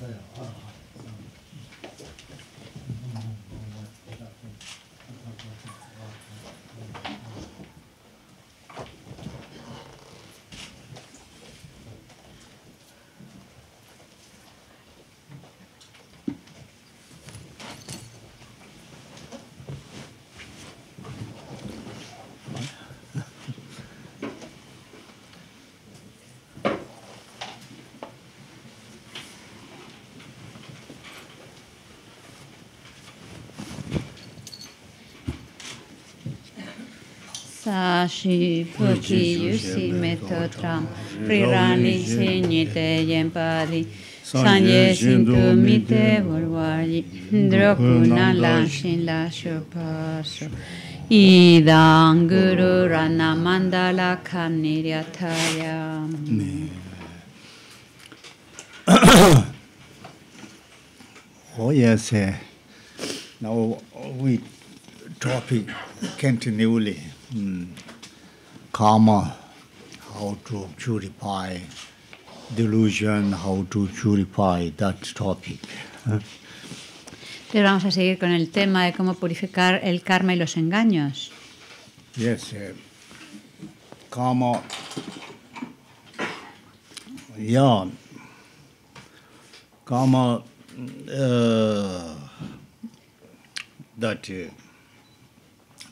这样啊。Sashi Puti Yusi Meto Tram Prirani Sinyite Yempali Sanye Sintu Mite Volvali Drokuna Lashin Lasho Paso Idang Guru Rana Mandala Kaniryataya Oh yes, now we topic continually. um, karma, how to purify delusion, how to purify that topic. Entonces vamos a seguir con el tema de cómo purificar el karma y los engaños. Yes, uh, karma. Yeah, karma. Uh, that. Uh,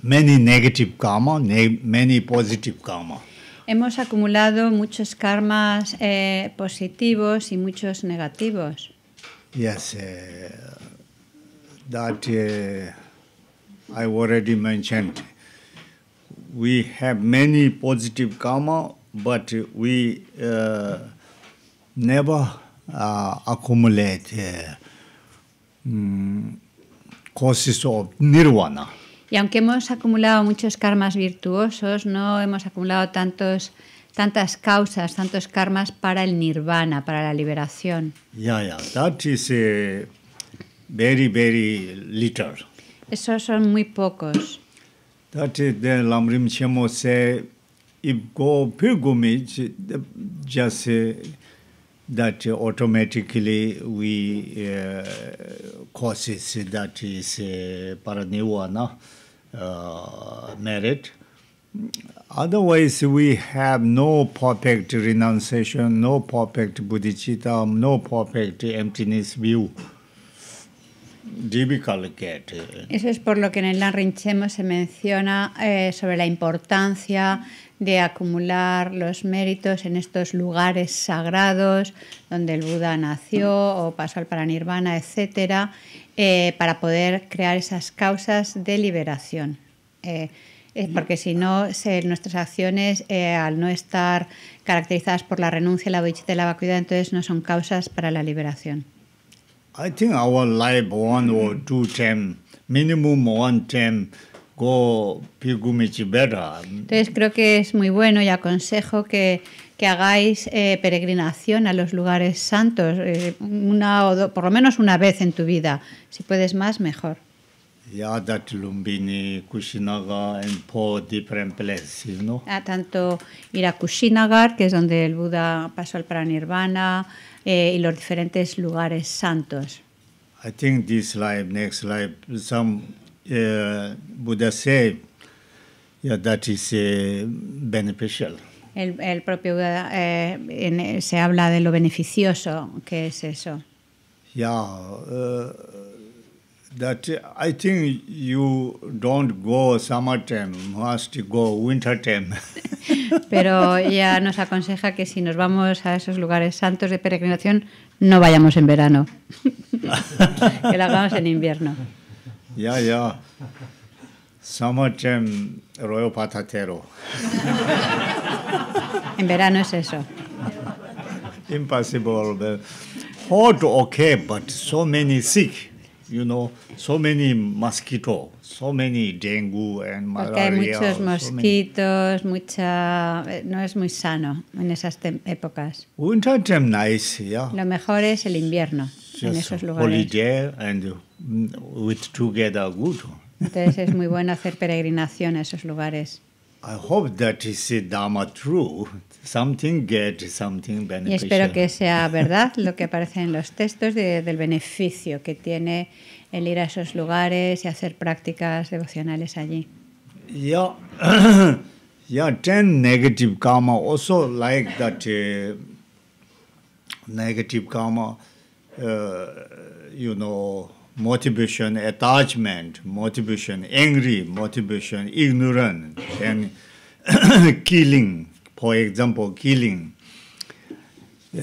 many negative karma, many positive karma. Hemos acumulado muchos karmas eh, positivos y muchos negativos. Yes, uh, that uh, I already mentioned. We have many positive karma, but we eh, uh, never accumulate um, causes of nirvana. Y aunque hemos acumulado muchos karmas virtuosos, no hemos acumulado tantos, tantas causas, tantos karmas para el nirvana, para la liberación. Yeah, That is very, very Esos son muy pocos. That is the say, go just. Uh, that automatically we uh, causes that is paranewa uh, uh, merit otherwise we have no perfect renunciation no perfect buddhicitta, no perfect emptiness view Eh. Eso es por lo que en el Lanrinchemo se menciona eh, sobre la importancia de acumular los méritos en estos lugares sagrados donde el Buda nació o pasó al Paranirvana, etcétera, eh, para poder crear esas causas de liberación. porque si no, nuestras acciones, al no estar caracterizadas por la renuncia, la bodhichitta y la vacuidad, entonces no son causas para la liberación. I think our life one or mm. two time, minimum one time, go better. Entonces creo que es muy bueno y aconsejo que, que hagáis eh, peregrinación a los lugares santos, eh, una o por lo menos una vez en tu vida. Si puedes más, mejor. Yeah, that Lumbini, Kushinagar, en four different places, you know? A ah, tanto ir a Kushinagar, que es donde el Buda pasó al Pranirvana, eh, y los diferentes lugares santos. I think this life, next life, some uh, Buddha say, yeah, that is uh, beneficial. El, el propio eh, en, se habla de lo beneficioso que es eso. Yeah, uh, that I think you don't go summertime, must go wintertime. pero ella nos aconseja que si nos vamos a esos lugares santos de peregrinación, no vayamos en verano, que lo hagamos en invierno. Ya, ya. Somos en rollo patatero. en verano es eso. Impossible. Hot, okay, but so many sick you know, so many mosquito, so many dengue and malaria. Porque hay muchos mosquitos, so mucha, eh, no es muy sano en esas épocas. Winter time nice, yeah. Lo mejor es el invierno Just en esos lugares. Holiday and mm, with together good. Entonces es muy bueno hacer peregrinación a esos lugares. I hope that is uh, Dharma true. Something get something beneficial. Y espero que sea verdad lo que aparece en los textos de, del beneficio que tiene el ir a esos lugares y hacer prácticas devocionales allí. Yeah, yeah, ten negative karma also like that eh, negative karma, eh, you know, motivation, attachment, motivation, angry, motivation, ignorant, and killing. for example killing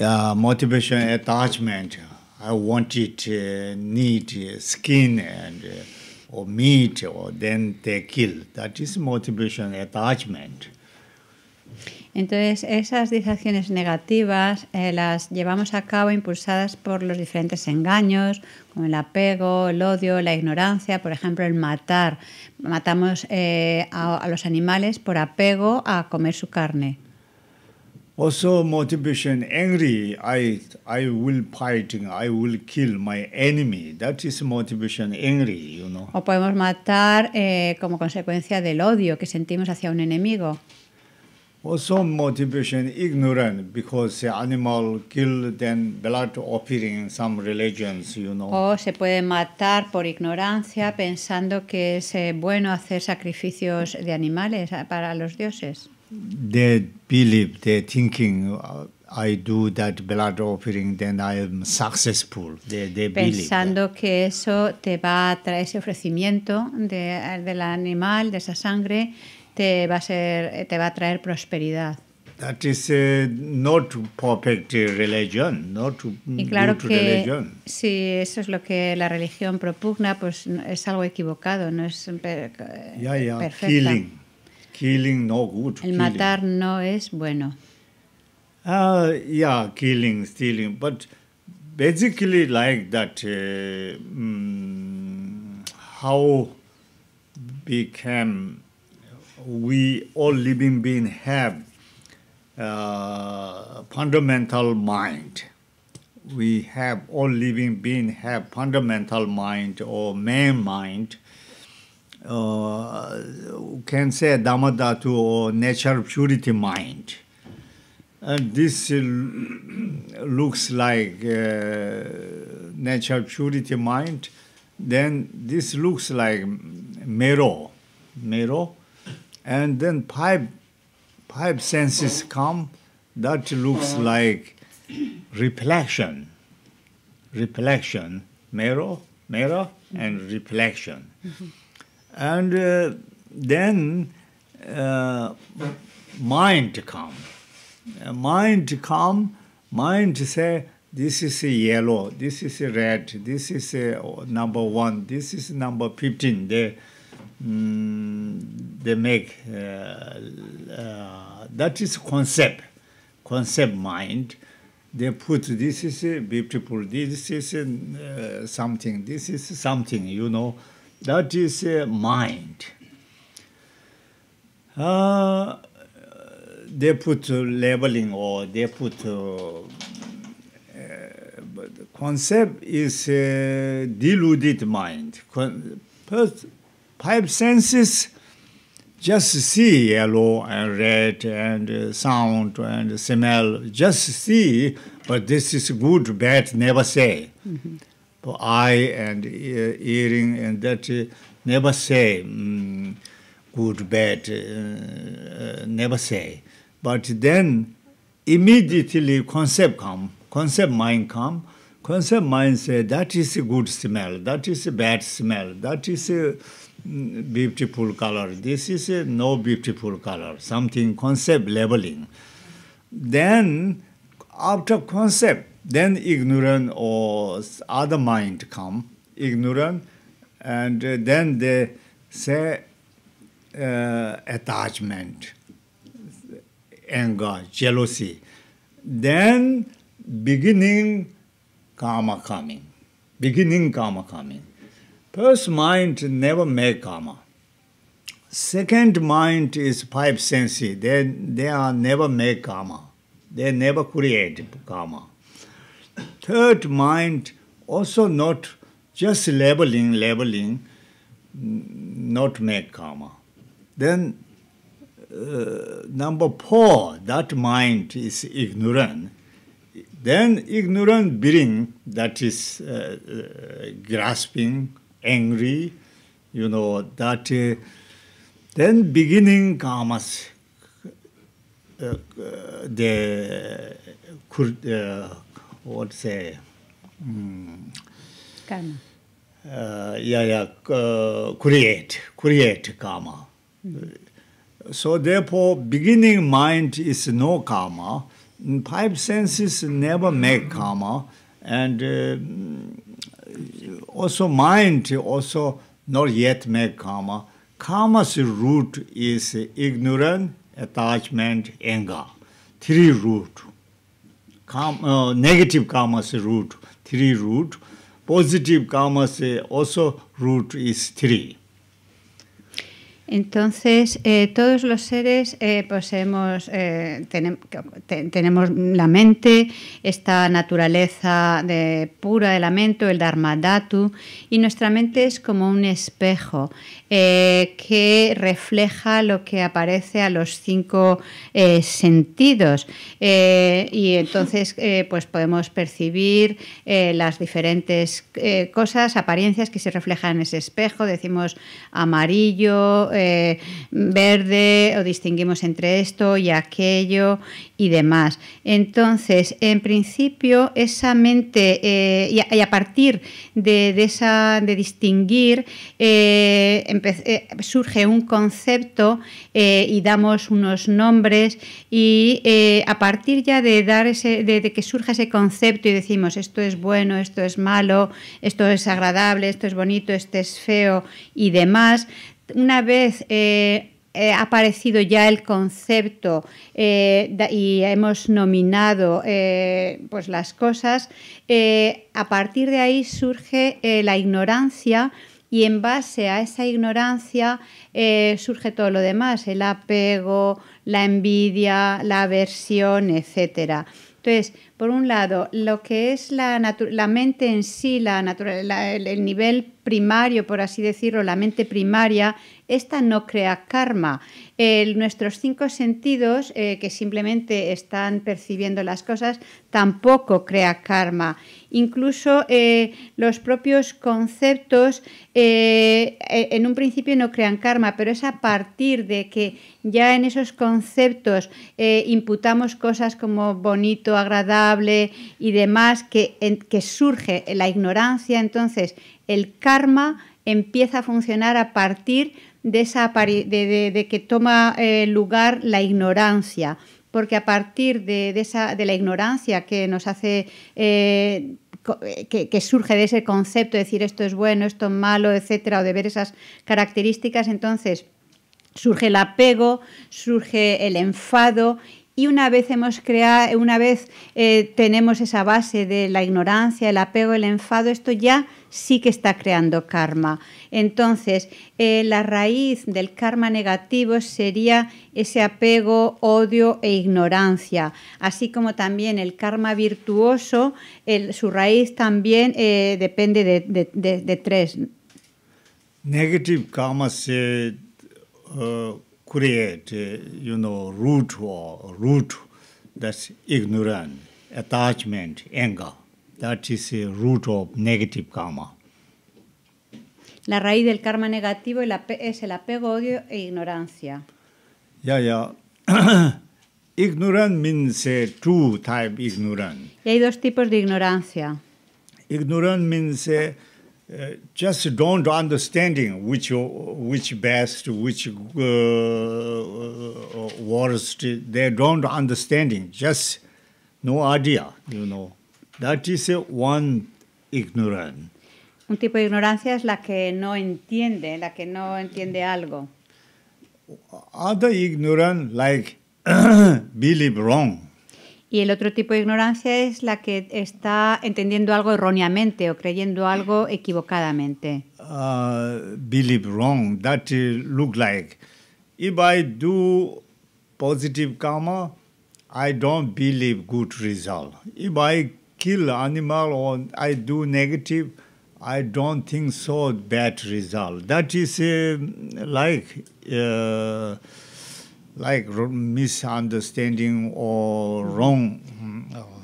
uh, motivation attachment i want it uh, need uh, skin and uh, or meat or then they kill that is motivation attachment mm. Entonces, esas 10 negativas eh, las llevamos a cabo impulsadas por los diferentes engaños, como el apego, el odio, la ignorancia, por ejemplo, el matar. Matamos eh, a, los animales por apego a comer su carne. O podemos matar eh, como consecuencia del odio que sentimos hacia un enemigo. Well, some motivation ignorant because animal killed then blood appearing in some religions, you know. O se puede matar por ignorancia pensando que es eh, bueno hacer sacrificios de animales para los dioses. They believe, they thinking. Uh, I do that blood offering, then I am successful. They, they Pensando believe que eso te va a traer ese ofrecimiento de, del animal, de esa sangre, te va a, ser, eh, te va a traer prosperidad. That is, eh, not perfect religion, not y claro que religion. si eso es lo que la religión propugna, pues es algo equivocado, no es per eh, yeah, yeah. perfecta. Killing. Killing no good. El killing. matar no es bueno. Ah, uh, yeah, killing, stealing, but basically like that. Uh, um, how became we all living being have uh, fundamental mind. We have all living being have fundamental mind or main mind. Uh, can say Dhammadhatu or nature purity mind. And this looks like uh, nature purity mind. Then this looks like Mero. Mero and then five five senses come that looks like reflection reflection mirror mirror and reflection and uh, then uh, mind come uh, mind come mind say this is a yellow this is a red this is a uh, number 1 this is number 15 there Mm, they make uh, uh, that is concept concept mind they put this is beautiful this is uh, something this is something you know that is a mind uh, they put labeling or they put uh, uh, concept is a deluded mind Con first five senses just see yellow and red and sound and smell just see but this is good bad never say mm -hmm. i and hearing and that uh, never say mm, good bad uh, uh, never say but then immediately concept come concept mind come concept mind say that is a good smell that is a bad smell that is a uh, beautiful color. This is a no beautiful color, something concept labeling. Then, after concept, then ignorant or other mind come, ignorant, and then they say uh, attachment, anger, jealousy. Then beginning karma coming, beginning karma coming. First mind never make karma. Second mind is five senses. They, they are never make karma. They never create karma. Third mind also not just labeling, labeling, not make karma. Then uh, number four, that mind is ignorant. Then ignorant being that is uh, uh, grasping, angry, you know, that uh, then beginning karmas uh, uh, the uh, what say, um, uh, yeah, yeah, uh, create, create karma. Mm. So therefore, beginning mind is no karma. Five senses never make karma, and uh, also mind also not yet make karma karma's root is ignorance attachment anger three root karma uh, negative karma's root three root positive karma's also root is three Entonces, eh, todos los seres eh, poseemos, pues eh, tenemos la mente, esta naturaleza de, pura de la mente, el Dharma y nuestra mente es como un espejo que refleja lo que aparece a los cinco sentidos. y entonces, pues podemos percibir las diferentes cosas, apariencias que se reflejan en ese espejo, decimos amarillo, eh, verde o distinguimos entre esto y aquello y demás. Entonces, en principio, esa mente eh, y, a, partir de, esa de distinguir eh, surge un concepto y damos unos nombres y a partir ya de dar ese, de que surja ese concepto y decimos esto es bueno, esto es malo, esto es agradable, esto es bonito, esto es feo y demás, una vez eh, eh, aparecido ya el concepto eh, y hemos nominado pues las cosas, a partir de ahí surge la ignorancia y en base a esa ignorancia surge todo lo demás, el apego, la envidia, la aversión, etcétera. Entonces, por un lado, lo que es la, mente en sí, la, el, nivel primario, por así decirlo, la mente primaria, esta no crea karma. nuestros cinco sentidos, eh, que simplemente están percibiendo las cosas, tampoco crea karma incluso eh, los propios conceptos eh, e-, en un principio no crean karma, pero es a partir de que ya en esos conceptos eh, imputamos cosas como bonito, agradable y demás, que, surge la ignorancia, entonces el karma empieza a funcionar a partir de, esa, que toma lugar la ignorancia, porque a partir de, esa, de la ignorancia que nos hace eh, que, surge de ese concepto de decir esto es bueno, esto es malo, etcétera, o de ver esas características, entonces surge el apego, surge el enfado y una vez hemos creado, una vez eh, tenemos esa base de la ignorancia, el apego, el enfado, esto ya sí que está creando karma. Entonces, eh, la raíz del karma negativo sería ese apego, odio e ignorancia, así como también el karma virtuoso, su raíz también eh, depende de, tres. Negative karma se uh, uh, you know, root root that's ignorant, attachment, anger that is a root of negative karma. La raíz del karma negativo es el apego, odio e ignorancia. Yeah, yeah. ignorant means two type ignorant. Y hay dos tipos de ignorancia. Ignorant means just don't understanding which which best, which uh, uh, worst. They don't understanding. Just no idea, you know. That is one ignorant. Un tipo de ignorancia es la que no entiende, la que no entiende algo. Other ignorant like believe wrong. Y el otro tipo de ignorancia es la que está entendiendo algo erróneamente o creyendo algo equivocadamente. Uh, believe wrong. That look like if I do positive karma, I don't believe good result. If I kill animal or I do negative, I don't think so bad result. That is uh, like uh, like misunderstanding or wrong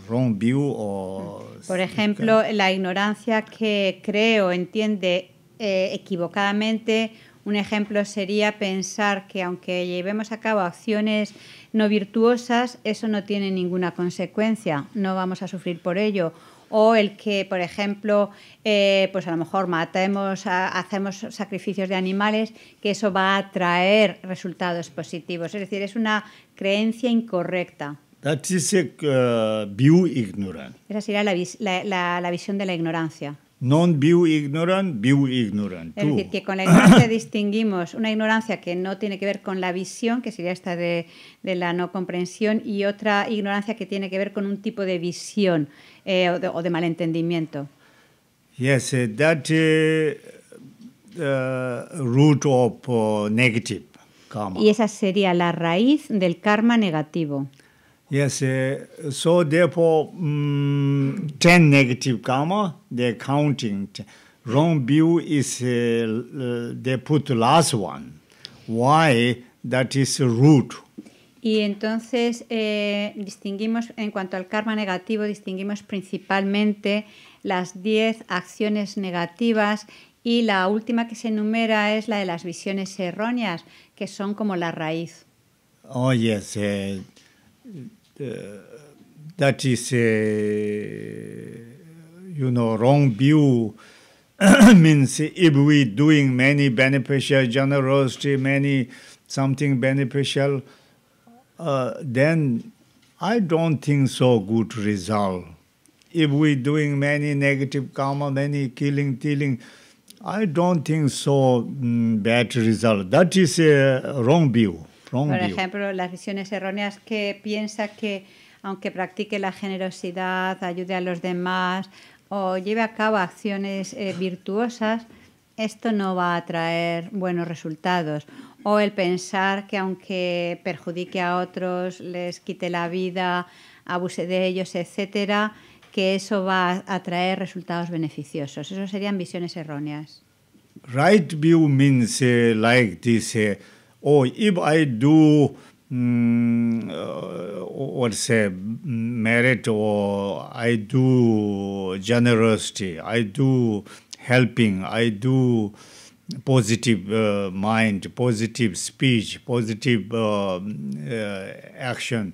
wrong view or Por ejemplo, la ignorancia que creo entiende eh, equivocadamente. Un ejemplo sería pensar que aunque llevemos a cabo acciones no virtuosas, eso no tiene ninguna consecuencia, no vamos a sufrir por ello o el que, por ejemplo, eh, pues a lo mejor matemos, hacemos sacrificios de animales, que eso va a traer resultados positivos. Es decir, es una creencia incorrecta. That is a, uh, view ignorant. Esa sería la visión de la ignorancia. Non ignorant, ignorant. Es decir, que con la ignorancia distinguimos una ignorancia que no tiene que ver con la visión, que sería esta de, la no comprensión, y otra ignorancia que tiene que ver con un tipo de visión eh, o, de, malentendimiento. Yes, eh, eh, Y esa sería la raíz del karma negativo. Yes, uh, so therefore, 10 mm, negative karma they're counting. Wrong view is, uh, they put last one. Why? That is root. Y entonces eh, distinguimos, en cuanto al karma negativo, distinguimos principalmente las 10 acciones negativas y la última que se enumera es la de las visiones erróneas, que son como la raíz. Oh, yes. Eh, that is a you know wrong view. means if we doing many beneficial generosity, many something beneficial, uh, then I don't think so good result. If we doing many negative karma, many killing, stealing, I don't think so mm, bad result. That is a wrong view. Por ejemplo, las visiones erróneas que piensa que aunque practique la generosidad, ayude a los demás o lleve a cabo acciones eh, virtuosas, esto no va a traer buenos resultados. O el pensar que aunque perjudique a otros, les quite la vida, abuse de ellos, etcétera, que eso va a traer resultados beneficiosos. Eso serían visiones erróneas. Right view means eh, like this. or oh, if i do mm, uh, what or say merit or i do generosity i do helping i do positive uh, mind positive speech positive uh, uh, action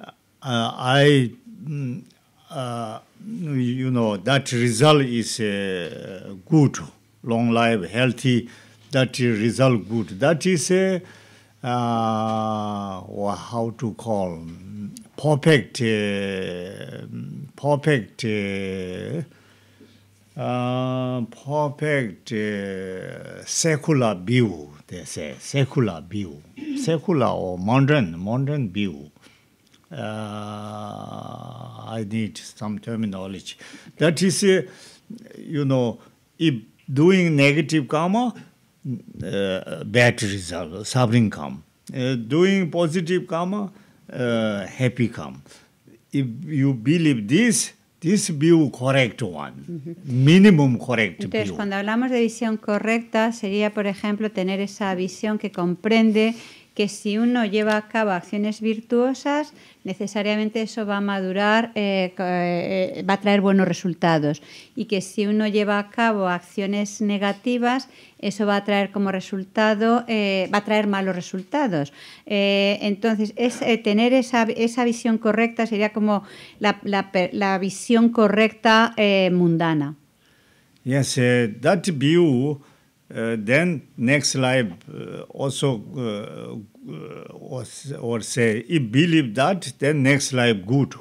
uh, i mm, uh, you know that result is uh, good long life healthy that is result good that is a uh, or how to call perfect uh, perfect uh, uh, perfect uh, secular view they say secular view secular or modern modern view uh, i need some terminology that is uh, you know if doing negative karma Uh, bad result, suffering come. Uh, doing positive karma, uh, happy come. If you believe this, this view correct one, mm-hmm. minimum correct Entonces, view. cuando hablamos de visión correcta, sería, por ejemplo, tener esa visión que comprende que si uno lleva a cabo acciones virtuosas, necesariamente eso va a madurar, eh, eh, va a traer buenos resultados. Y que si uno lleva a cabo acciones negativas, eso va a traer como resultado, eh, va a traer malos resultados. entonces, es, tener esa, esa, visión correcta sería como la, la, visión correcta mundana. Yes, uh, that view eh, then next life eh, also eh, or, or, say if believe that then next life good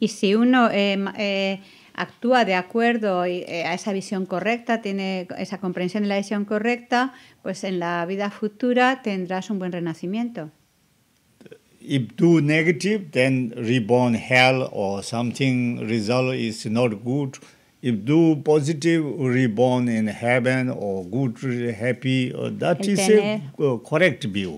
y si uno eh, eh, actúa de acuerdo a esa visión correcta, tiene esa comprensión de la visión correcta, pues en la vida futura tendrás un buen renacimiento. If do negative, then reborn hell or something result is not good el tener,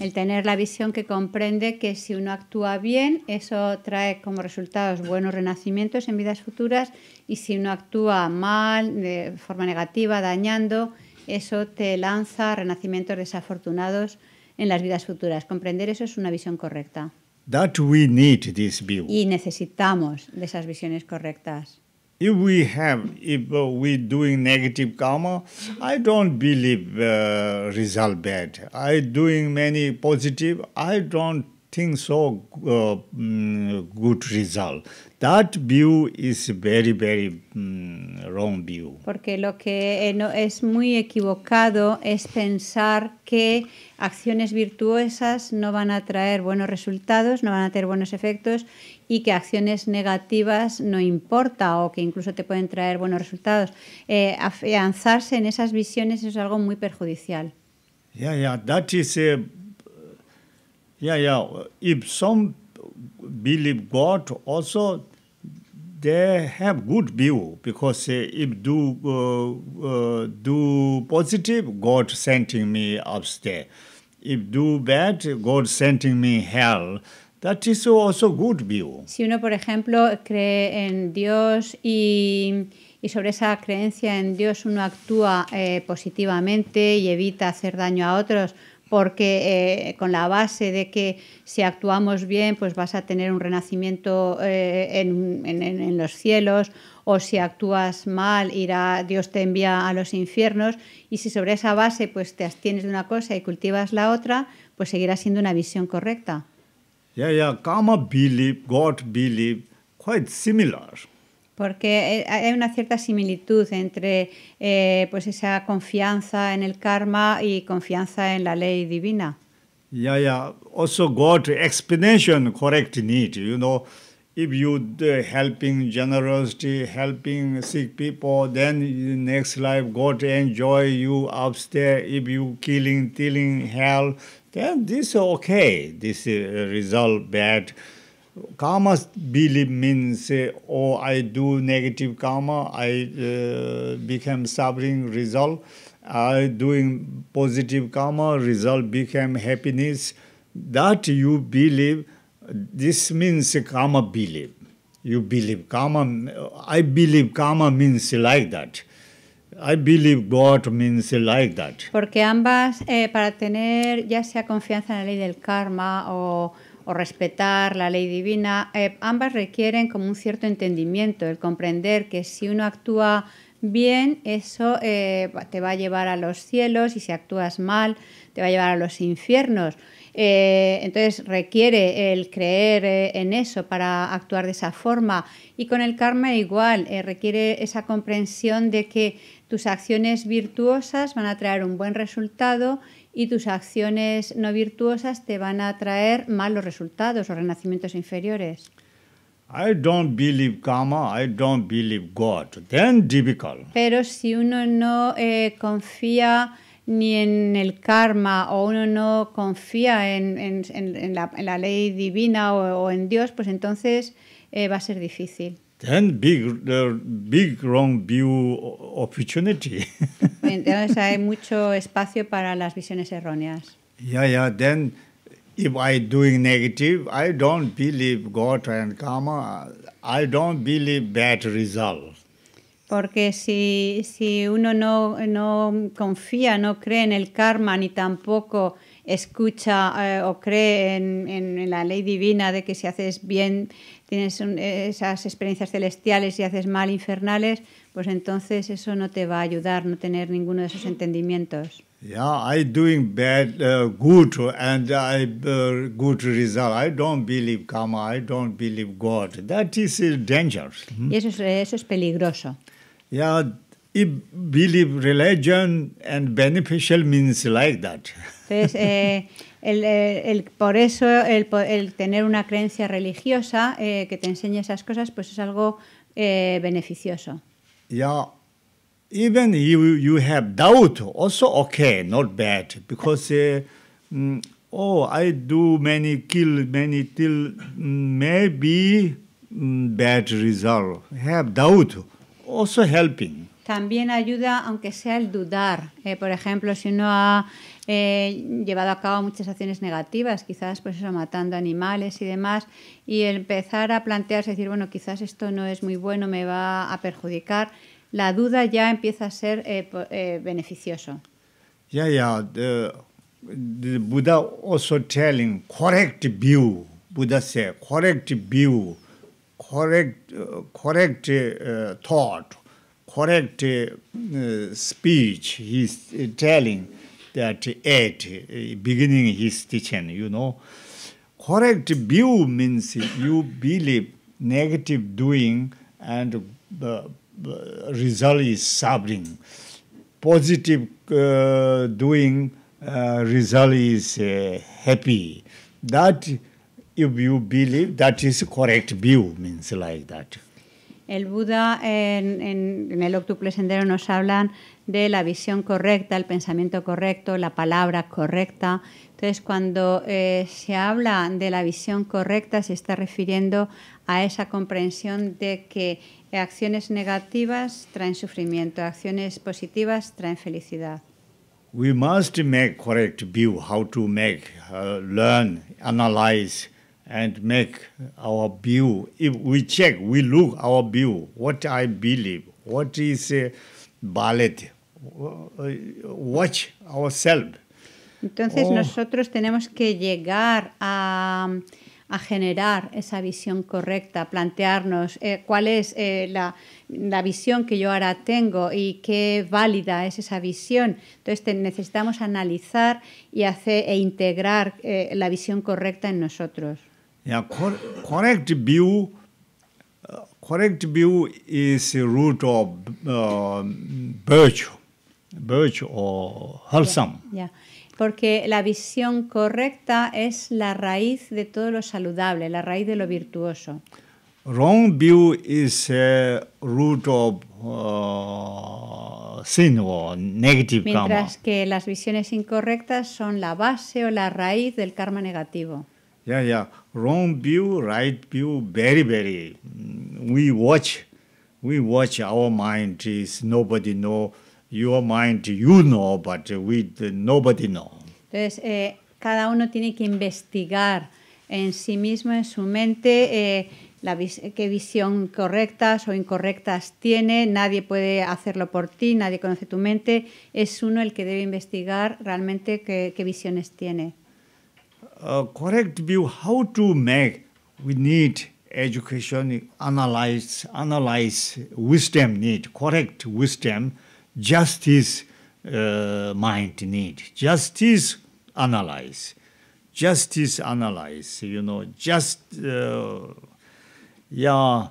el tener la visión que comprende que si uno actúa bien eso trae como resultados buenos renacimientos en vidas futuras y si uno actúa mal de forma negativa dañando eso te lanza renacimientos desafortunados en las vidas futuras comprender eso es una visión correcta That we need this view. y necesitamos de esas visiones correctas if we have, if uh, we doing negative karma, I don't believe uh, result bad. I doing many positive, I don't think so uh, mm, good result. That view is very, very um, wrong view. Porque lo que eh, es muy equivocado es pensar que acciones virtuosas no van a traer buenos resultados, no van a tener buenos efectos y que acciones negativas no importa o que incluso te pueden traer buenos resultados. Eh, afianzarse en esas visiones es algo muy perjudicial. Yeah, yeah, that is a, yeah, yeah. If some believe God also, they have good view because eh, if do uh, uh, do positive, God sending me upstairs. If do bad, God sending me hell. Si uno, por ejemplo, cree en Dios y, sobre esa creencia en Dios uno actúa eh, positivamente y evita hacer daño a otros, porque eh, con la base de que si actuamos bien, pues vas a tener un renacimiento eh, en, en, los cielos, o si actúas mal, irá, Dios te envía a los infiernos, y si sobre esa base pues te abstienes de una cosa y cultivas la otra, pues seguirá siendo una visión correcta. Yeah, yeah, karma belief, God belief, quite similar. Porque eh, hay una cierta similitud entre eh, pues esa confianza en el karma y confianza en la ley divina. Yeah, yeah. Also, God explanation correct need. You know, if you uh, helping generosity, helping sick people, then the next life God enjoy you upstairs. If you killing, killing hell, then this okay. This uh, result bad. Karma belief means, uh, oh, I do negative karma, I uh, become suffering result. I doing positive karma, result become happiness. That you believe This means karma believe. You believe karma. I believe karma means like that. I believe God means like that. Porque ambas, eh, para tener ya sea confianza en la ley del karma o, o respetar la ley divina, eh, ambas requieren como un cierto entendimiento, el comprender que si uno actúa bien, eso eh, te va a llevar a los cielos y si actúas mal, te va a llevar a los infiernos. Eh, entonces requiere el creer eh, en eso para actuar de esa forma. Y con el karma igual, eh, requiere esa comprensión de que tus acciones virtuosas van a traer un buen resultado y tus acciones no virtuosas te van a traer malos resultados o renacimientos inferiores. Pero si uno no confía ni en el karma o uno no confía en, la, en la, ley divina o, en Dios, pues entonces eh, va a ser difícil. Then big, big wrong view opportunity. entonces hay mucho espacio para las visiones erróneas. Yeah, yeah. Then if I doing negative, I don't believe God and karma. I don't believe bad results. Porque si, uno no, no, confía, no cree en el karma, ni tampoco escucha eh, o cree en, la ley divina de que si haces bien tienes esas experiencias celestiales y haces mal infernales, pues entonces eso no te va a ayudar, no tener ninguno de esos entendimientos. Yeah, I doing bad, uh, good, and uh, good result. I don't believe karma. I don't believe God. Uh, y eso es, eso es peligroso. Yeah, if believe religion and beneficial means like that. Entonces, eh, el, eh, el, por eso el, el, tener una creencia religiosa eh, que te enseñe esas cosas, pues es algo eh, beneficioso. Yeah, even you you have doubt, also okay, not bad, because eh, mm, oh, I do many kill many till mm, maybe mm, bad result. Have doubt. helping. También ayuda, aunque sea el dudar. Eh, por ejemplo, si uno ha eh, llevado a cabo muchas acciones negativas, quizás pues eso, matando animales y demás, y empezar a plantearse, decir, bueno, quizás esto no es muy bueno, me va a perjudicar, la duda ya empieza a ser eh, eh beneficioso. Yeah, yeah. The, Buddha also telling correct view. Buddha said correct view. correct correct uh, thought correct uh, speech he is telling that at uh, beginning his teaching you know correct view means you believe negative doing and the uh, result is suffering positive uh, doing uh, result is uh, happy that uh, El Buda en, el Octuple Sendero nos hablan de la visión correcta, el pensamiento correcto, la palabra correcta. Entonces, cuando eh, se habla de la visión correcta, se está refiriendo a esa comprensión de que acciones negativas traen sufrimiento, acciones positivas traen felicidad. We must make correct view, how to make, uh, learn, analyze and make our view. If we check, we look our view, what I believe, what is uh, uh, watch ourselves. Entonces oh. nosotros tenemos que llegar a, generar esa visión correcta, plantearnos eh, cuál es eh, la, visión que yo ahora tengo y qué válida es esa visión. Entonces necesitamos analizar y hacer e integrar eh, la visión correcta en nosotros. Yeah, cor correct view. Uh, correct view is a root of uh, virtue, virtue or wholesome. Yeah, yeah. Porque la visión correcta es la raíz de todo lo saludable, la raíz de lo virtuoso. Wrong view is a root of uh, sin or negative Mientras karma. que las visiones incorrectas son la base o la raíz del karma negativo. Entonces, cada uno tiene que investigar en sí mismo, en su mente, eh, qué visión correctas o incorrectas tiene. Nadie puede hacerlo por ti, nadie conoce tu mente. Es uno el que debe investigar realmente qué visiones tiene. a correct view how to make we need education analyze analyze wisdom need correct wisdom justice uh, mind need justice analyze justice analyze you know just uh, yeah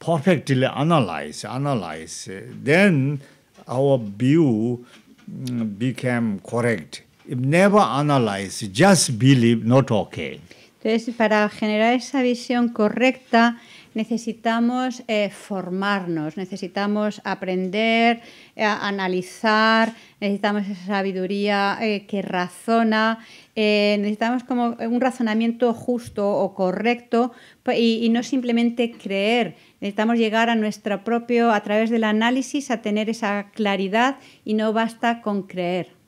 perfectly analyze analyze then our view mm, became correct never analyze, just believe, not okay. Entonces, para generar esa visión correcta, necesitamos eh, formarnos, necesitamos aprender, eh, analizar, necesitamos esa sabiduría eh, que razona, necesitamos como un razonamiento justo o correcto pues, y, y, no simplemente creer. Necesitamos llegar a nuestro propio, a través del análisis, a tener esa claridad y no basta con creer.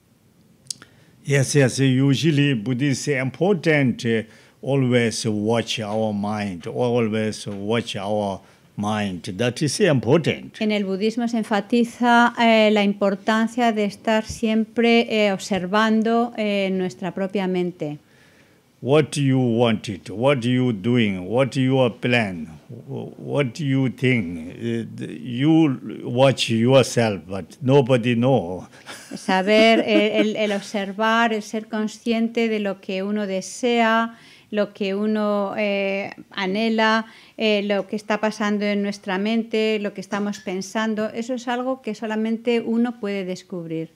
Yes, yes. Usually, Buddhists say important uh, always watch our mind, always watch our mind. That is important. En el budismo se enfatiza eh, la importancia de estar siempre eh, observando eh, nuestra propia mente what you wanted, what you doing, what your plan, what you think. You watch yourself, but nobody know. Saber, el, observar, el ser consciente de lo que uno desea, lo que uno eh, anhela, eh, lo que está pasando en nuestra mente, lo que estamos pensando, eso es algo que solamente uno puede descubrir.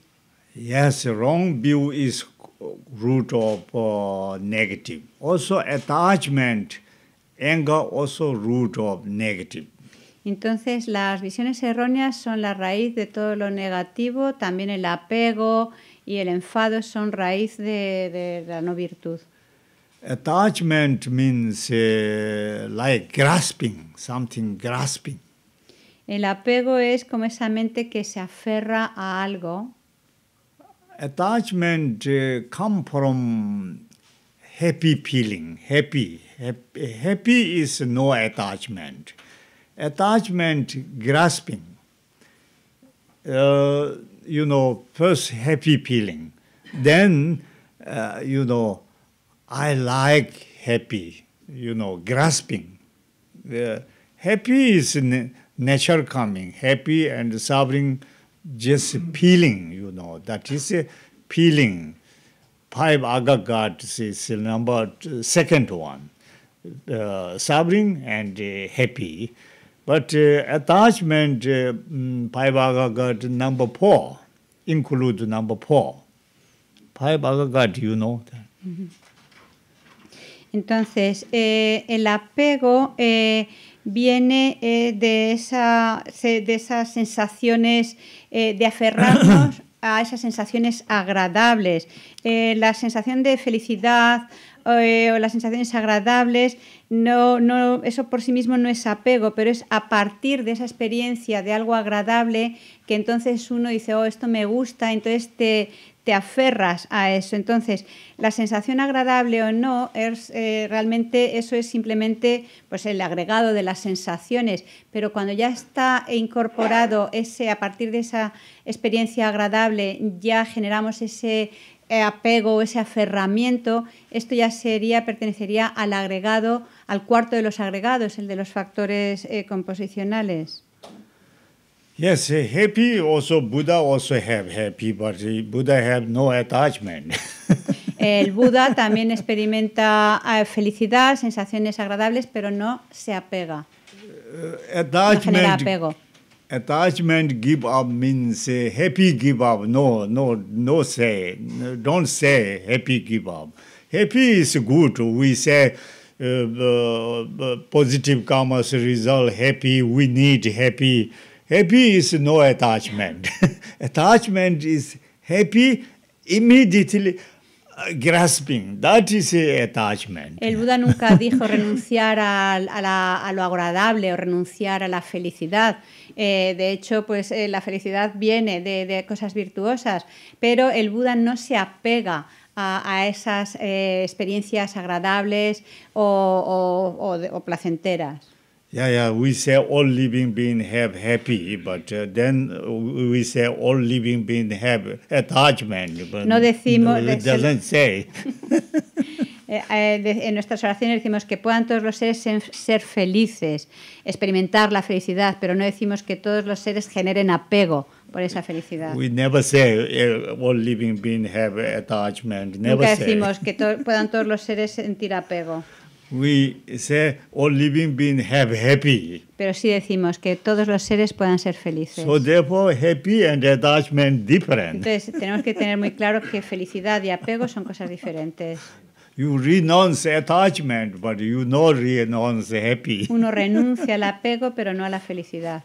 Yes, wrong view is root of uh, negative. Also attachment, anger also root of negative. Entonces las visiones erróneas son la raíz de todo lo negativo, también el apego y el enfado son raíz de, la no virtud. Eh, el apego es como esa mente que se aferra a algo. Attachment come from happy feeling, happy. Happy is no attachment. Attachment grasping, uh, you know, first happy feeling. Then, uh, you know, I like happy, you know, grasping. Uh, happy is nature coming, happy and sovereign feeling. just peeling, you know, that is a peeling. Five agagat is number second one. Uh, suffering and uh, happy. But uh, attachment, uh, mm, five agagat number four, include number four. Five agagat, you know that. Mm -hmm. Entonces, eh, el apego eh, viene eh, de, esa, de esas sensaciones Eh, de aferrarnos a esas sensaciones agradables, eh, la sensación de felicidad eh, o las sensaciones agradables, no, no, eso por sí mismo no es apego, pero es a partir de esa experiencia de algo agradable que entonces uno dice, oh, esto me gusta, entonces te, te aferras a eso. Entonces, la sensación agradable o no, es, eh, realmente eso es simplemente pues, el agregado de las sensaciones, pero cuando ya está incorporado ese, a partir de esa experiencia agradable, ya generamos ese eh, apego o ese aferramiento, esto ya sería, pertenecería al agregado, al cuarto de los agregados, el de los factores eh, composicionales. Yes, happy also Buddha also have happy, but Buddha have no attachment. El Buda también experimenta eh, felicidad, sensaciones agradables, pero no se apega. Uh, attachment, no apego. attachment give up means uh, happy give up. No, no, no say, no, don't say happy give up. Happy is good. We say uh, uh, uh positive karma's result happy. We need happy. Happy is no attachment. attachment is happy immediately uh, grasping. That is attachment. El Buda nunca dijo renunciar a, lo agradable o renunciar a la felicidad. Eh, de hecho, pues eh, la felicidad viene de, cosas virtuosas, pero el Buda no se apega a, esas eh, experiencias agradables o placenteras. Yeah, yeah. We say all living beings have happy, but uh, then uh, we say all living beings have attachment. But no decimos. it doesn't say. Eh, eh, en nuestras oraciones decimos que puedan todos los seres ser felices, experimentar la felicidad, pero no decimos que todos los seres generen apego por esa felicidad. We never say eh, all living beings have attachment. Nunca decimos que puedan todos los seres sentir apego we say all living have happy. Pero sí decimos que todos los seres puedan ser felices. So happy and attachment different. Entonces tenemos que tener muy claro que felicidad y apego son cosas diferentes. You renounce attachment, but you renounce happy. Uno renuncia al apego, pero no a la felicidad.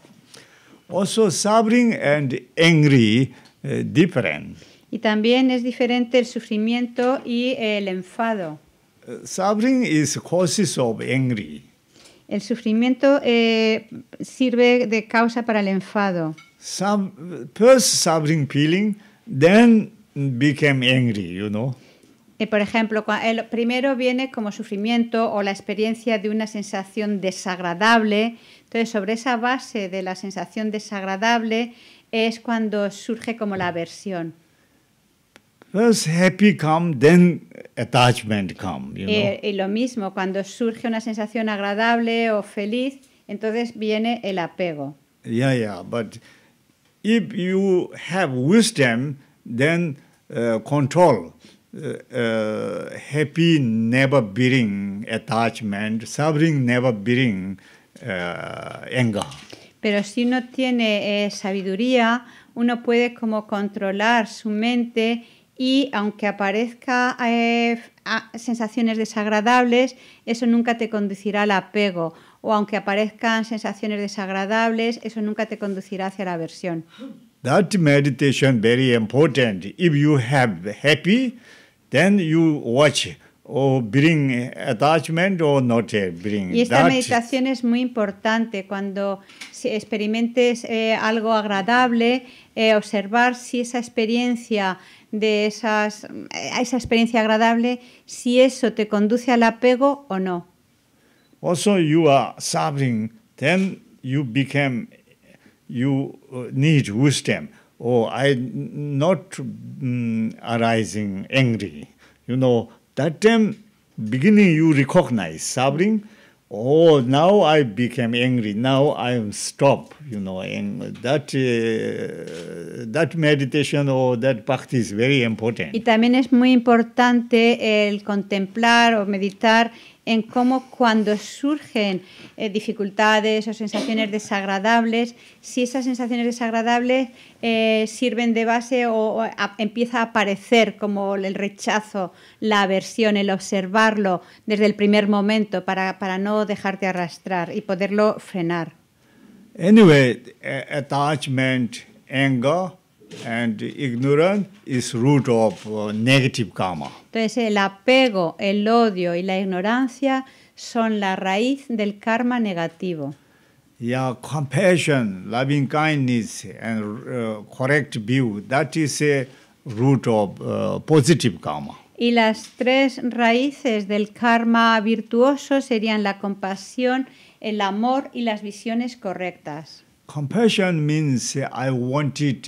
Also, and angry eh, different. Y también es diferente el sufrimiento y el enfado. El sufrimiento eh, sirve de causa para el enfado. suffering feeling, then became angry, you know. Eh, por ejemplo, el primero viene como sufrimiento o la experiencia de una sensación desagradable. Entonces, sobre esa base de la sensación desagradable es cuando surge como la aversión. First happy come, then attachment come. You know? Eh, y lo mismo, cuando surge una sensación agradable o feliz, entonces viene el apego. Yeah, yeah, but if you have wisdom, then uh, control. Uh, uh, happy never bring attachment, suffering never bearing uh, anger. Pero si uno tiene eh, sabiduría, uno puede como controlar su mente y aunque aparezca eh, sensaciones desagradables, eso nunca te conducirá al apego. O aunque aparezcan sensaciones desagradables, eso nunca te conducirá hacia la aversión. That meditation very important. If you have happy, then you watch or bring attachment or not bring. Y esta meditación es muy importante cuando experimentes eh, algo agradable, eh, observar si esa experiencia de esas, esa experiencia agradable, si eso te conduce al apego o no. Also you are suffering, then you become, you uh, need wisdom. or I not mm, arising angry. You know, that time beginning you recognize suffering, oh now i became angry now i am stop you know and that uh, that meditation or that practice is very important y también es muy importante el contemplar o meditar en cómo cuando surgen eh, dificultades o sensaciones desagradables, si esas sensaciones desagradables eh, sirven de base o, empieza a aparecer como el rechazo, la aversión, el observarlo desde el primer momento para, para no dejarte arrastrar y poderlo frenar. Anyway, eh, attachment, anger. And ignorance is root of uh, negative karma. Entonces el apego, el odio y la ignorancia son la raíz del karma negativo. Yeah, compassion, loving kindness and uh, correct view, that is a root of uh, positive karma. Y las tres raíces del karma virtuoso serían la compasión, el amor y las visiones correctas. Compassion means uh, I want it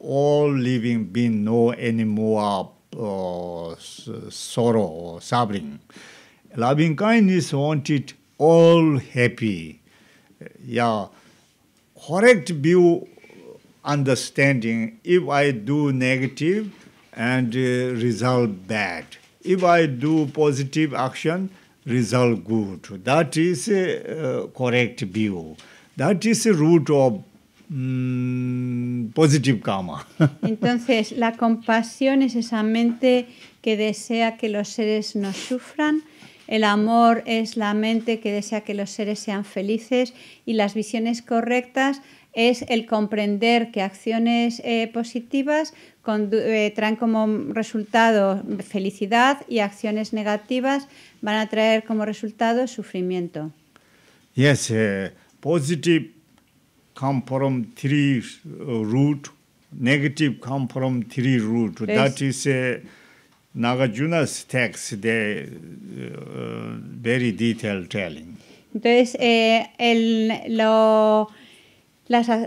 all living being no anymore uh, sorrow or suffering. Loving kindness wanted all happy. Yeah, correct view understanding. If I do negative and uh, result bad. If I do positive action, result good. That is a uh, correct view. That is the root of Mm, positive karma. Entonces, la compasión es esa mente que desea que los seres no sufran. El amor es la mente que desea que los seres sean felices y las visiones correctas es el comprender que acciones eh, positivas eh, traen como resultado felicidad y acciones negativas van a traer como resultado sufrimiento. Yes, eh, positive come from three uh, root, negative come from three root. that is a Nagarjuna's text, the uh, very detailed telling. Entonces, eh, el, lo,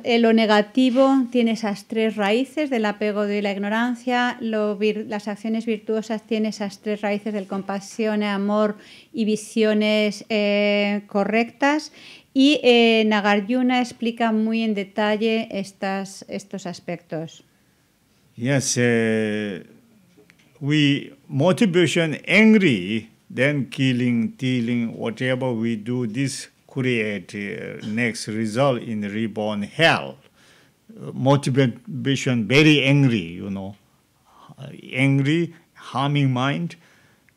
Eh, lo negativo tiene esas tres raíces del apego y la ignorancia, las acciones virtuosas tienen esas tres raíces del compasión, amor y visiones eh, correctas. Y eh, Nagarjuna explica muy en detalle estas, estos aspectos. Yes, eh, we motivation angry, then killing, dealing, whatever we do, this create uh, next result in reborn hell. Motivation very angry, you know, angry, harming mind.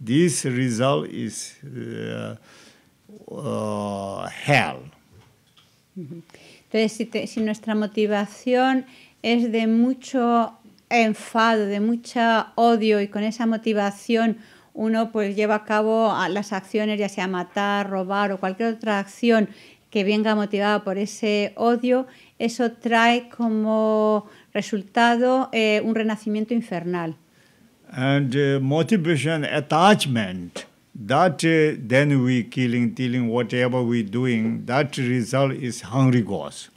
This result is uh, uh hell. Entonces, si, si nuestra motivación es de mucho enfado, de mucho odio y con esa motivación uno pues lleva a cabo ah, las acciones, ya sea matar, robar o cualquier otra acción que venga motivada por ese odio, eso trae como resultado eh, un renacimiento infernal. And uh, motivation, attachment, that uh, then we killing, whatever we doing, that result is hungry ghost.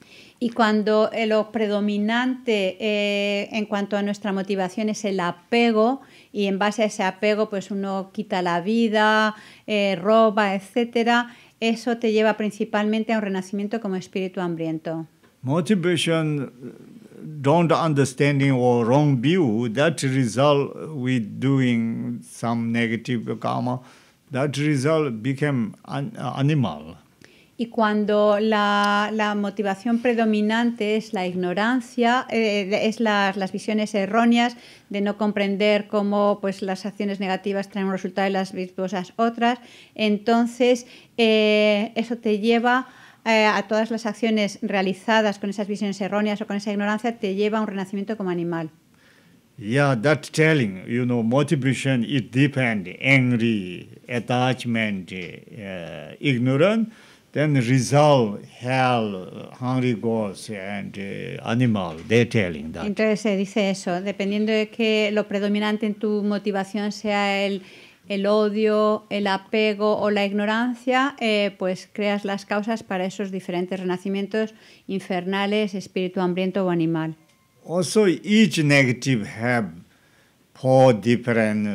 Y cuando eh, lo predominante eh, en cuanto a nuestra motivación es el apego, y en base a ese apego pues uno quita la vida, eh, roba, etcétera, eso te lleva principalmente a un renacimiento como espíritu hambriento. Motivation eh, don't understanding or wrong view that result with doing some negative karma that result became an uh, animal. Y cuando la, motivación predominante es la ignorancia, eh, es las visiones erróneas de no comprender cómo pues, las acciones negativas traen un resultado y las virtuosas otras, entonces eh, eso te lleva eh, a todas las acciones realizadas con esas visiones erróneas o con esa ignorancia, te lleva a un renacimiento como animal. Yeah, telling. You know, motivation it angry, attachment, ignorant. Entonces se dice eso, dependiendo de que lo predominante en tu motivación sea el, el odio, el apego o la ignorancia, eh, pues creas las causas para esos diferentes renacimientos infernales, espíritu hambriento o animal. Also, each negative have four different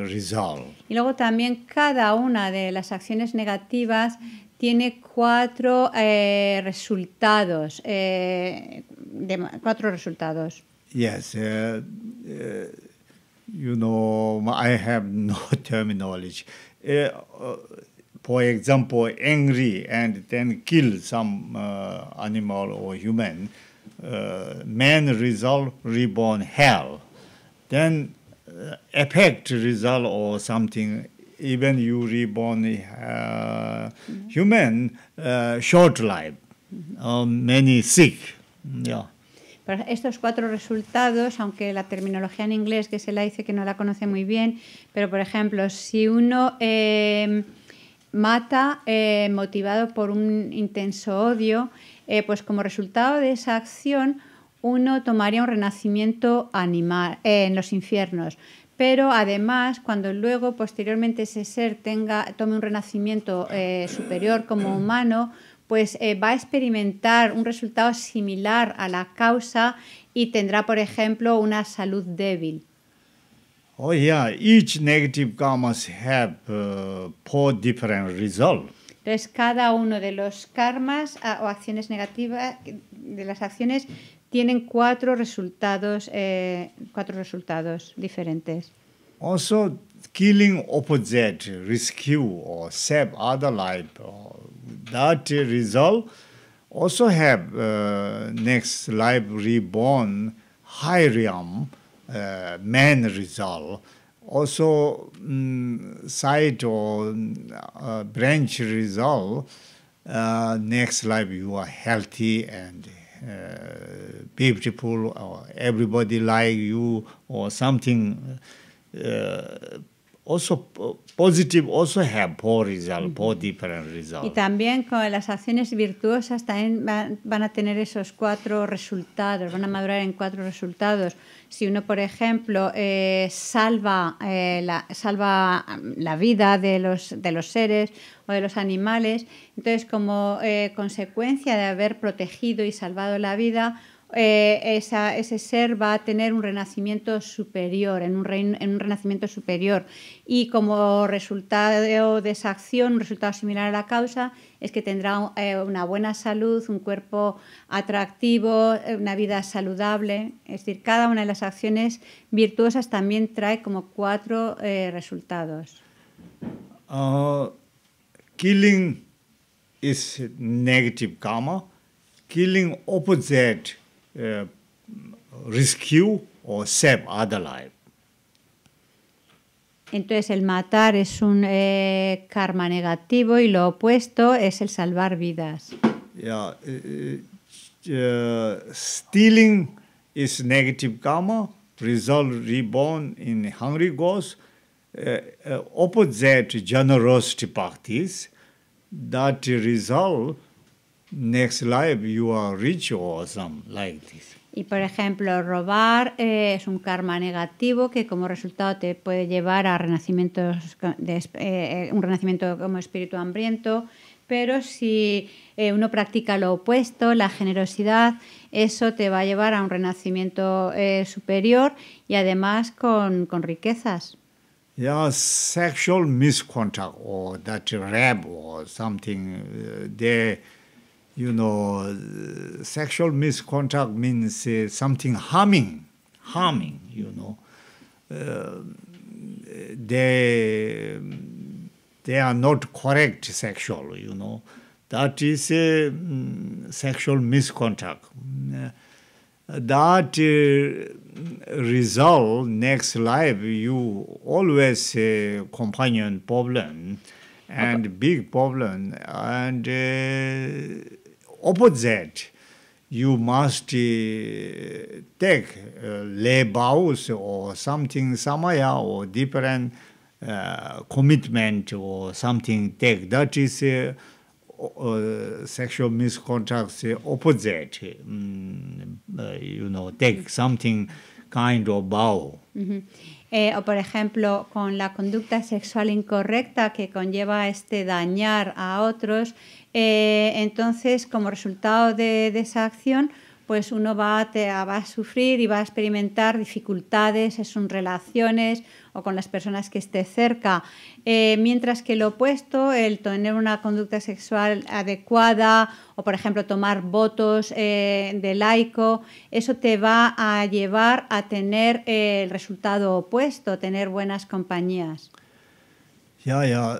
Y luego también cada una de las acciones negativas tiene cuatro eh, resultados. Eh, cuatro resultados. Yes. Uh, uh, you know, I have no terminology. Uh, for example, angry and then kill some animal or human. man result reborn hell. Then effect result or something even you reborn uh, human uh, short life, mm-hmm. many sick. estos cuatro resultados, aunque la terminología en inglés que se la dice que no la conoce muy bien, pero por ejemplo, si uno eh, mata eh, motivado por un intenso odio, eh, pues como resultado de esa acción uno tomaría un renacimiento animal en los infiernos pero además cuando luego posteriormente ese ser tenga, tome un renacimiento eh, superior como humano, pues eh, va a experimentar un resultado similar a la causa y tendrá, por ejemplo, una salud débil. Oh each negative uh, different Entonces, cada uno de los karmas ah, o acciones negativas, de las acciones tienen cuatro resultados, eh, cuatro resultados diferentes. Also, killing opposite, rescue or save other life, or that result also have uh, next life reborn, high realm, uh, man result. Also, um, mm, side or uh, branch result, uh, next life you are healthy and uh, beautiful or everybody like you or something uh, also positive also have poor result, poor different result. Y también con las acciones virtuosas también van a tener esos cuatro resultados, van a madurar en cuatro resultados. Si uno, por ejemplo, eh, eh, salva, la, vida de los, seres o de los animales, entonces como eh, consecuencia de haber protegido y salvado la vida, ese ser va a tener un renacimiento superior, en un renacimiento superior. Y como resultado de esa acción, un resultado similar a la causa, es que tendrá eh, una buena salud, un cuerpo atractivo, eh, una vida saludable. Es decir, cada una de las acciones virtuosas también trae como cuatro eh, resultados. Uh, killing is negative karma. Killing opposite rescue or save other life. Entonces el matar es un eh, karma negativo y lo opuesto es el salvar vidas. Yeah, eh, stealing is negative karma. Result reborn in hungry ghosts. Uh, opposite generosity practice. That result next life you are rich or some like this. Y por ejemplo, robar eh, es un karma negativo que como resultado te puede llevar a renacimientos de, eh, eh, un renacimiento como espíritu hambriento. Pero si uno practica lo opuesto, la generosidad, eso te va a llevar a un renacimiento superior y además con, con riquezas. you know, uh, sexual misconduct means uh, something harming, harming, you know. Uh, they, they are not correct sexual, you know. That is uh, sexual misconduct. Uh, that uh, result, next life, you always uh, companion problem and big problem and opposite, you must uh, take uh, vows or something, samaya or different uh, commitment or something take. That is uh, uh, sexual misconduct. Uh, opposite. Mm, uh, you know, take something kind of vow. -hmm. eh, o por ejemplo, con la conducta sexual incorrecta que conlleva este dañar a otros, Eh, entonces, como resultado de, esa acción, pues uno va a, sufrir y va a experimentar dificultades en sus relaciones o con las personas que esté cerca. Eh, mientras que lo opuesto, el tener una conducta sexual adecuada o, por ejemplo, tomar votos eh, de laico, eso te va a llevar a tener el resultado opuesto, tener buenas compañías. Ya, ya.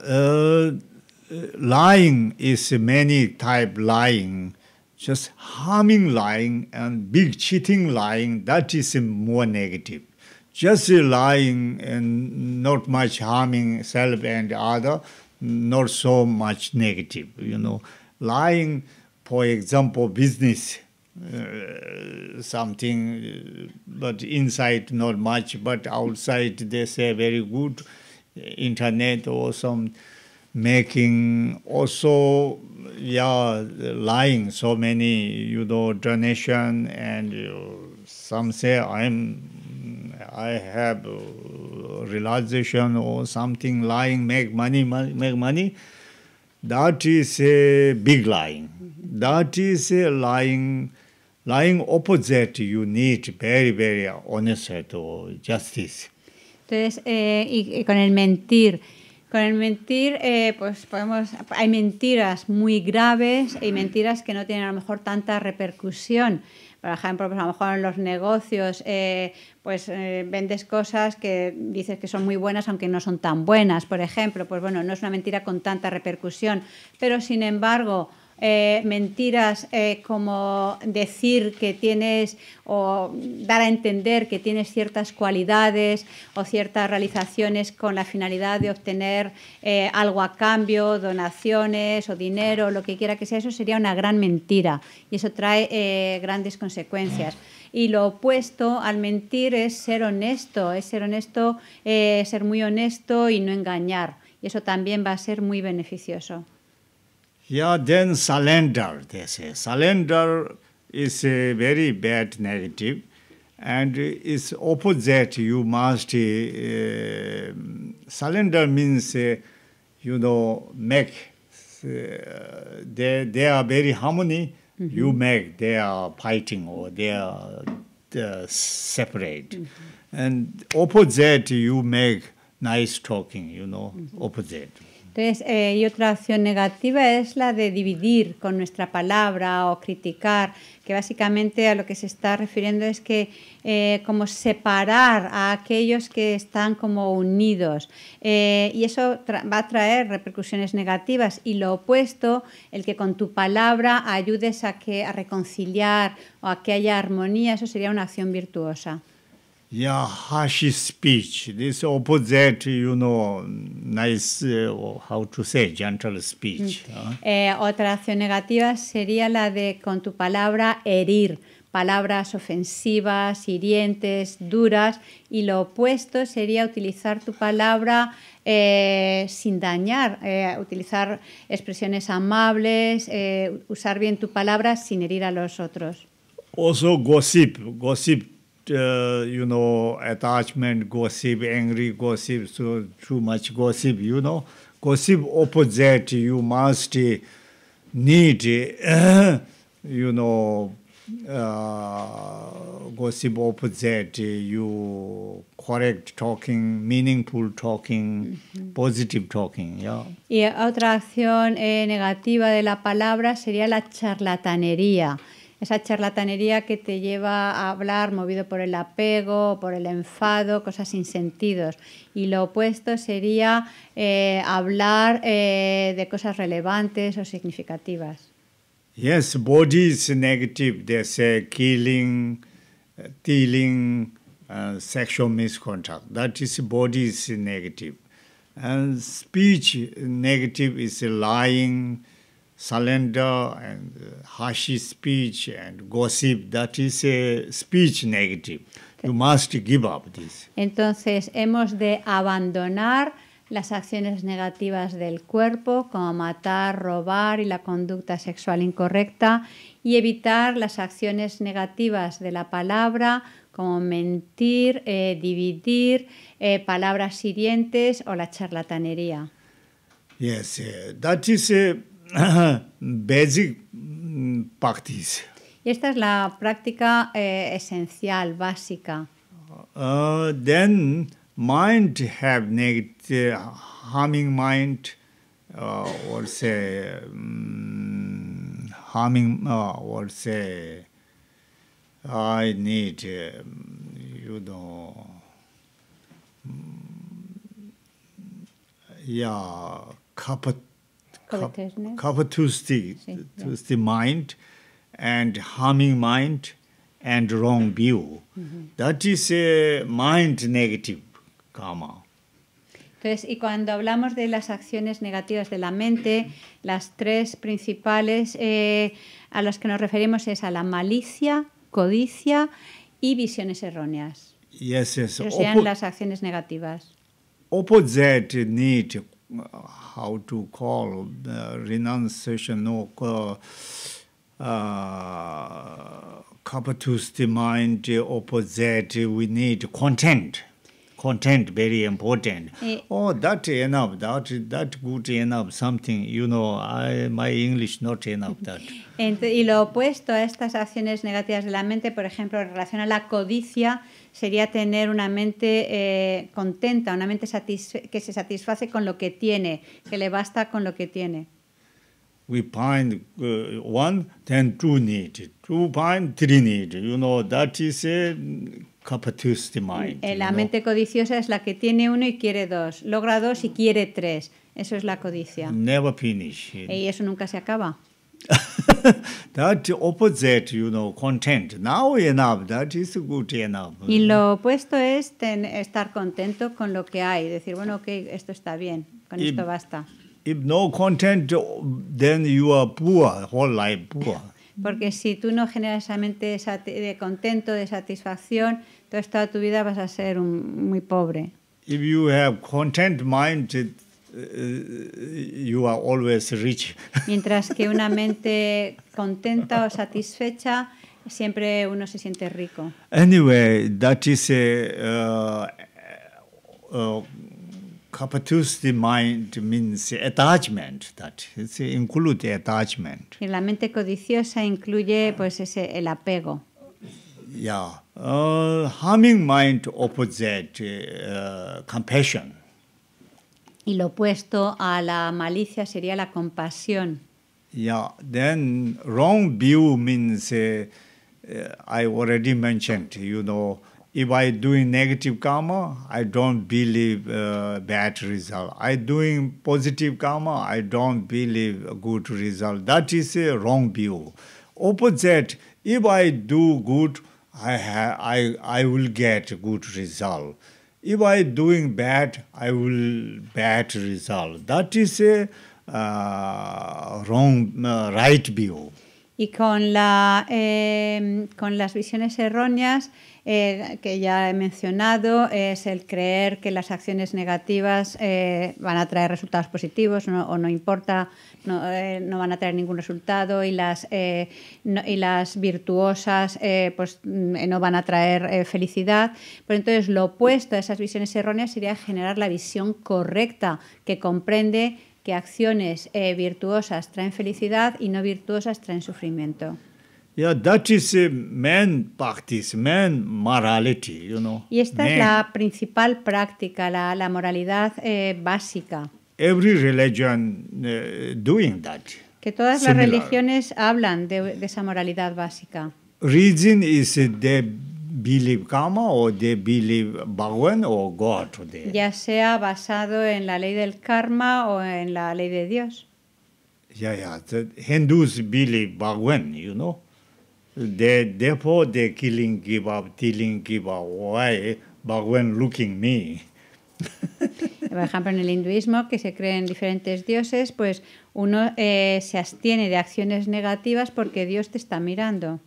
lying is many type lying just harming lying and big cheating lying that is more negative just lying and not much harming self and other not so much negative you know lying for example business uh, something uh, but inside not much but outside they say very good uh, internet or some making also yeah lying so many you know donation and some say i'm i have uh, realization or something lying make money, money make money that is a big lying is a lying lying opposite you need very very honest or justice entonces eh, y, y con el mentir Con el mentir, eh, pues podemos, hay mentiras muy graves y mentiras que no tienen a lo mejor tanta repercusión. Por ejemplo, pues a lo mejor en los negocios, eh, pues eh, vendes cosas que dices que son muy buenas aunque no son tan buenas, por ejemplo. Pues bueno, no es una mentira con tanta repercusión. Pero sin embargo, eh, mentiras eh, como decir que tienes o dar a entender que tienes ciertas cualidades o ciertas realizaciones con la finalidad de obtener eh, algo a cambio, donaciones o dinero, lo que quiera que sea, eso sería una gran mentira y eso trae grandes consecuencias y lo opuesto al mentir es ser honesto, es ser honesto, ser muy honesto y no engañar. Y eso también va a ser muy beneficioso. Yeah, then surrender, they say. Surrender is a very bad narrative and it's opposite. You must uh, surrender means, uh, you know, make. Uh, they, they are very harmony. Mm-hmm. You make they are fighting or they are uh, separate. Mm-hmm. And opposite, you make nice talking, you know, mm-hmm. opposite. Entonces, eh, y otra acción negativa es la de dividir con nuestra palabra o criticar, que básicamente a lo que se está refiriendo es que eh, como separar a aquellos que están como unidos. Eh, y eso va a traer repercusiones negativas y lo opuesto, el que con tu palabra ayudes a, que, a reconciliar o a que haya armonía, eso sería una acción virtuosa yeah, harsh speech, this opposite, you know, nice, uh, how to say, gentle speech. Mm. Eh, otra acción negativa sería la de con tu palabra herir, palabras ofensivas, hirientes, duras, y lo opuesto sería utilizar tu palabra eh, sin dañar, eh, utilizar expresiones amables, usar bien tu palabra sin herir a los otros. Also gossip, gossip uh, you know, attachment, gossip, angry gossip, so too much gossip, you know. Gossip opposite, you must need, uh, you know, uh, gossip opposite, you correct talking, meaningful talking, mm-hmm. positive talking, yeah. Y otra acción eh, negativa de la palabra sería la charlatanería. esa charlatanería que te lleva a hablar movido por el apego, por el enfado, cosas sin sentidos. Y lo opuesto sería eh, hablar eh, de cosas relevantes o significativas. Yes, body is negative. They say killing, stealing, uh, sexual misconduct. That is body is negative. And speech negative is lying slander uh, harsh speech gossip, that is a speech negative. You must give up this. Entonces, hemos de abandonar las acciones negativas del cuerpo, como matar, robar y la conducta sexual incorrecta, y evitar las acciones negativas de la palabra, como mentir, eh, dividir, eh, palabras hirientes o la charlatanería. Yes, eh, that is a basic mm, practice. Y esta es la práctica eh, esencial, básica. Uh, then mind have negative, harming mind, uh, or say um, harming, uh, or say I need, um, you know, mm, yeah, carpet covetousness. Covetousness, mind and harming mind and wrong view. That is a mind negative karma. Entonces, y cuando hablamos de las acciones negativas de la mente, las tres principales eh, a las que nos referimos es a la malicia, codicia y visiones erróneas. Yes, yes. Pero sean las acciones negativas. Opposite need how to call uh, renunciation or uh, uh, opposite. We need content content very important. Eh. Oh, that enough, that that good enough, something. You know, I, my English not enough that. y lo opuesto a estas acciones negativas de la mente, por ejemplo, en relación a la codicia, sería tener una mente eh, contenta, una mente que se satisface con lo que tiene, que le basta con lo que tiene. we find uh, one, then two need, two find three need. You know that is a Covetous eh, la mente codiciosa es la que tiene uno y quiere dos, logra dos y quiere tres. Eso es la codicia. Never Y eso nunca se acaba. that opposite, you know, content. Now enough, that is good enough. Y lo opuesto es estar contento con lo que hay, decir, bueno, ok, esto está bien, con esto basta. If no content, then you are poor, whole life poor. Porque si tú no generas esa mente de contento, de satisfacción, toda toda tu vida vas a ser un, muy pobre. Eh, always rich. Mientras que una mente contenta o satisfecha, siempre uno se siente rico. Uh, uh, Capatus the mind means attachment, that it include attachment. Y la mente codiciosa incluye pues ese el apego. Yeah, uh, harming mind opposite uh, compassion. Y lo opuesto a la malicia sería la compasión. Yeah, then wrong view means uh, uh, I already mentioned, you know. if I doing negative karma, I don't believe uh, bad result. I doing positive karma, I don't believe good result. That is a wrong view. Opposite, if I do good, I ha- I I will get good result. If I doing bad, I will bad result. That is a uh, wrong uh, right view. Y con la eh, con las visiones erróneas. Eh, que ya he mencionado, es el creer que las acciones negativas eh, van a traer resultados positivos o no importa, eh, no, van a traer ningún resultado y las, y las virtuosas pues, mm, no van a traer felicidad. Pero entonces lo opuesto a esas visiones erróneas sería generar la visión correcta que comprende que acciones virtuosas traen felicidad y no virtuosas traen sufrimiento. Yeah, that is a main practice, man morality, you know. Y esta man. es la principal práctica, la, la moralidad eh, básica. Every religion uh, doing that. Que todas Similar. las religiones hablan de, de, esa moralidad básica. Reason is they believe karma or they believe bhagwan or God. They... Ya sea basado en la ley del karma o en la ley de Dios. Yeah, yeah. The Hindus believe bhagwan, you know. They, therefore, they killing, give up, stealing, give Why? but when looking me. Por ejemplo, en el hinduismo, que se creen diferentes dioses, pues uno eh, se abstiene de acciones negativas porque Dios te está mirando.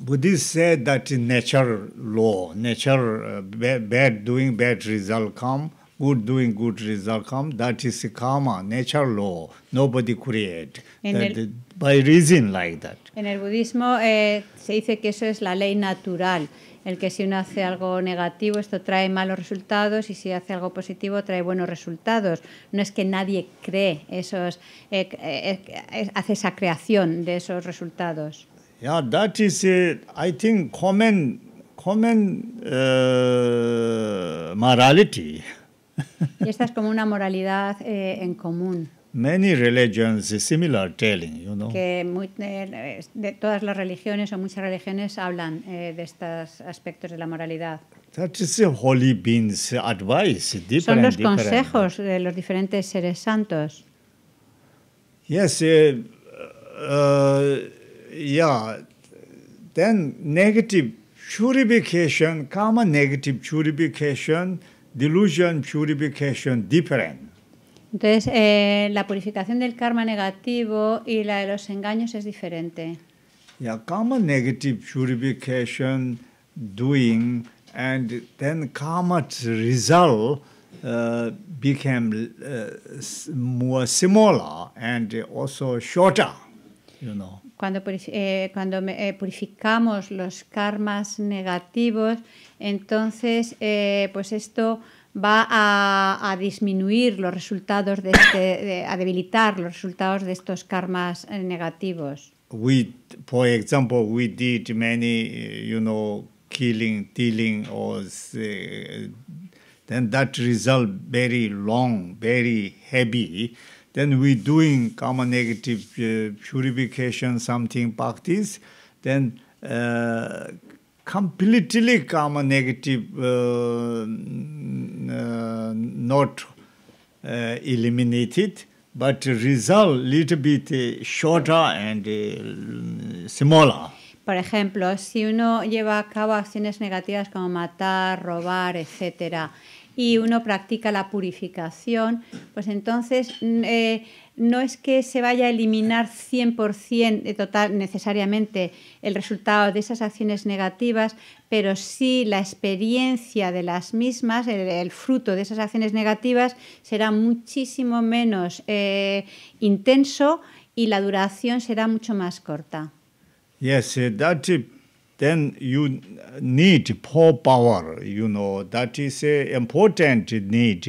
Buddhists say that nature law, nature uh, bad, bad doing bad result come, good doing good result come. That is karma, nature law. Nobody create. En el budismo eh, se dice que eso es la ley natural, el que si uno hace algo negativo esto trae malos resultados y si hace algo positivo trae buenos resultados. No es que nadie cree esos, eh, eh, hace esa creación de esos resultados. Yeah, that is, I think, common, common morality. y esta es como una moralidad en común. Many religions is similar telling, you know. Que muy, eh, de todas las religiones o muchas religiones hablan eh, de estos aspectos de la moralidad. That is the holy beings advice, different, Son los consejos de los diferentes seres santos. Yes, uh, uh, yeah. Then negative purification, karma negative purification, delusion purification, different. Entonces, eh, la purificación del karma negativo y la de los engaños es diferente. Yeah, karma negative purification doing and then karma's result uh, became uh, more similar and also shorter, you know. Cuando, purifi eh, cuando eh, purificamos los karmas negativos, entonces, eh, pues esto va a, a disminuir los resultados de, este, de a debilitar los resultados de estos karmas eh, negativos. We, for example, we did many, eh, you know, killing, dealing, or eh, then that result very long, very heavy. Then we doing karma negative uh, purification, something practice. Then uh, completely come negative uh, uh, not uh, eliminated, but result little bit shorter and smaller. Por ejemplo, si uno lleva a cabo acciones negativas como matar, robar, etcétera, y uno practica la purificación, pues entonces eh, no es que se vaya a eliminar 100% eh, total necesariamente el resultado de esas acciones negativas, pero sí la experiencia de las mismas, el, fruto de esas acciones negativas será muchísimo menos eh, intenso y la duración será mucho más corta. Yes, eh, that eh, then you need poor power. You know that is an important need.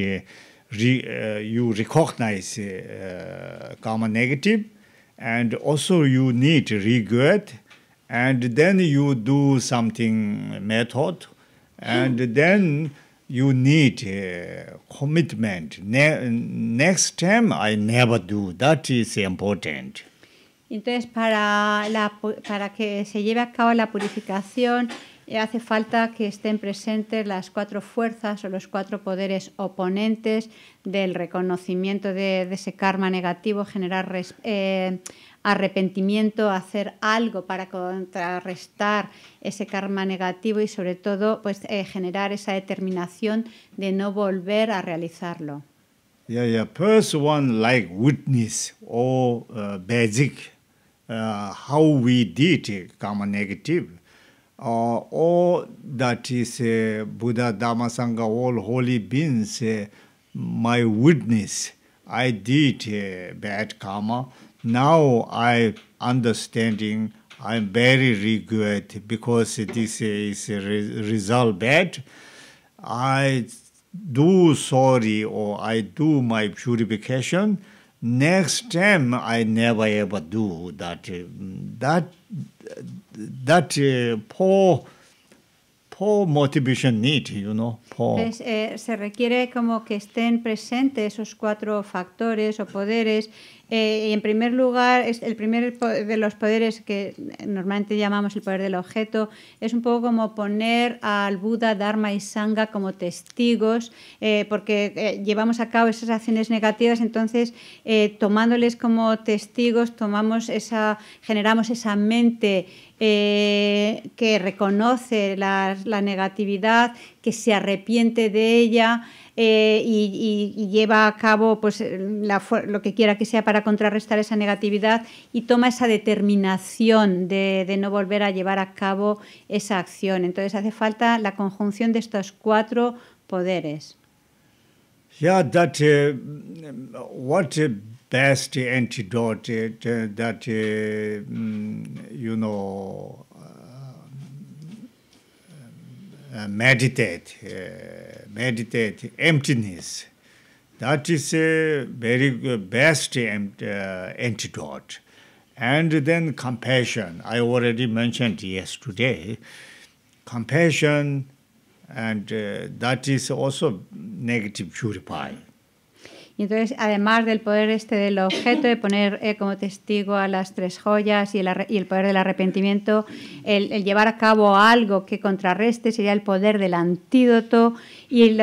you recognize karma negative, and also you need regret and then you do something method, and hmm. then you need uh, commitment. next time I never do. That Entonces, para, la, para que se lleve a cabo la purificación, eh, hace falta que estén presentes las cuatro fuerzas o los cuatro poderes oponentes del reconocimiento de, ese karma negativo, generar eh, arrepentimiento, hacer algo para contrarrestar ese karma negativo y sobre todo pues, eh, generar esa determinación de no volver a realizarlo. Yeah, yeah. First one like witness or uh, basic uh, how we did karma negative. Uh, or that is uh, Buddha, Dhamma, Sangha, all holy beings, uh, my witness. I did uh, bad karma. now i understanding i'm very regret because this is a result bad i do sorry or i do my purification next time i never ever do that that that poor motivation eh, se requiere como que estén presentes esos cuatro factores o poderes. Eh, y en primer lugar, es el primer de los poderes que normalmente llamamos el poder del objeto es un poco como poner al Buda, Dharma y Sangha como testigos, eh, porque llevamos a cabo esas acciones negativas, entonces tomándoles como testigos, tomamos esa, generamos esa mente eh, que reconoce la, negatividad, que se arrepiente de ella eh, y, lleva a cabo pues, lo que quiera que sea para contrarrestar esa negatividad y toma esa determinación de, no volver a llevar a cabo esa acción. Entonces hace falta la conjunción de estos cuatro poderes. Yeah, that, uh, what, uh, that's the antidote uh, that, uh, mm, you know, uh, um, meditate, meditate emptiness. That is a very best antidote. And then compassion. I already mentioned yesterday. Compassion, and uh, that is also negative purifying. Y entonces, además del poder este del objeto, de poner eh, como testigo a las tres joyas y el, poder del arrepentimiento, el, llevar a cabo algo que contrarreste sería el poder del antídoto. Y,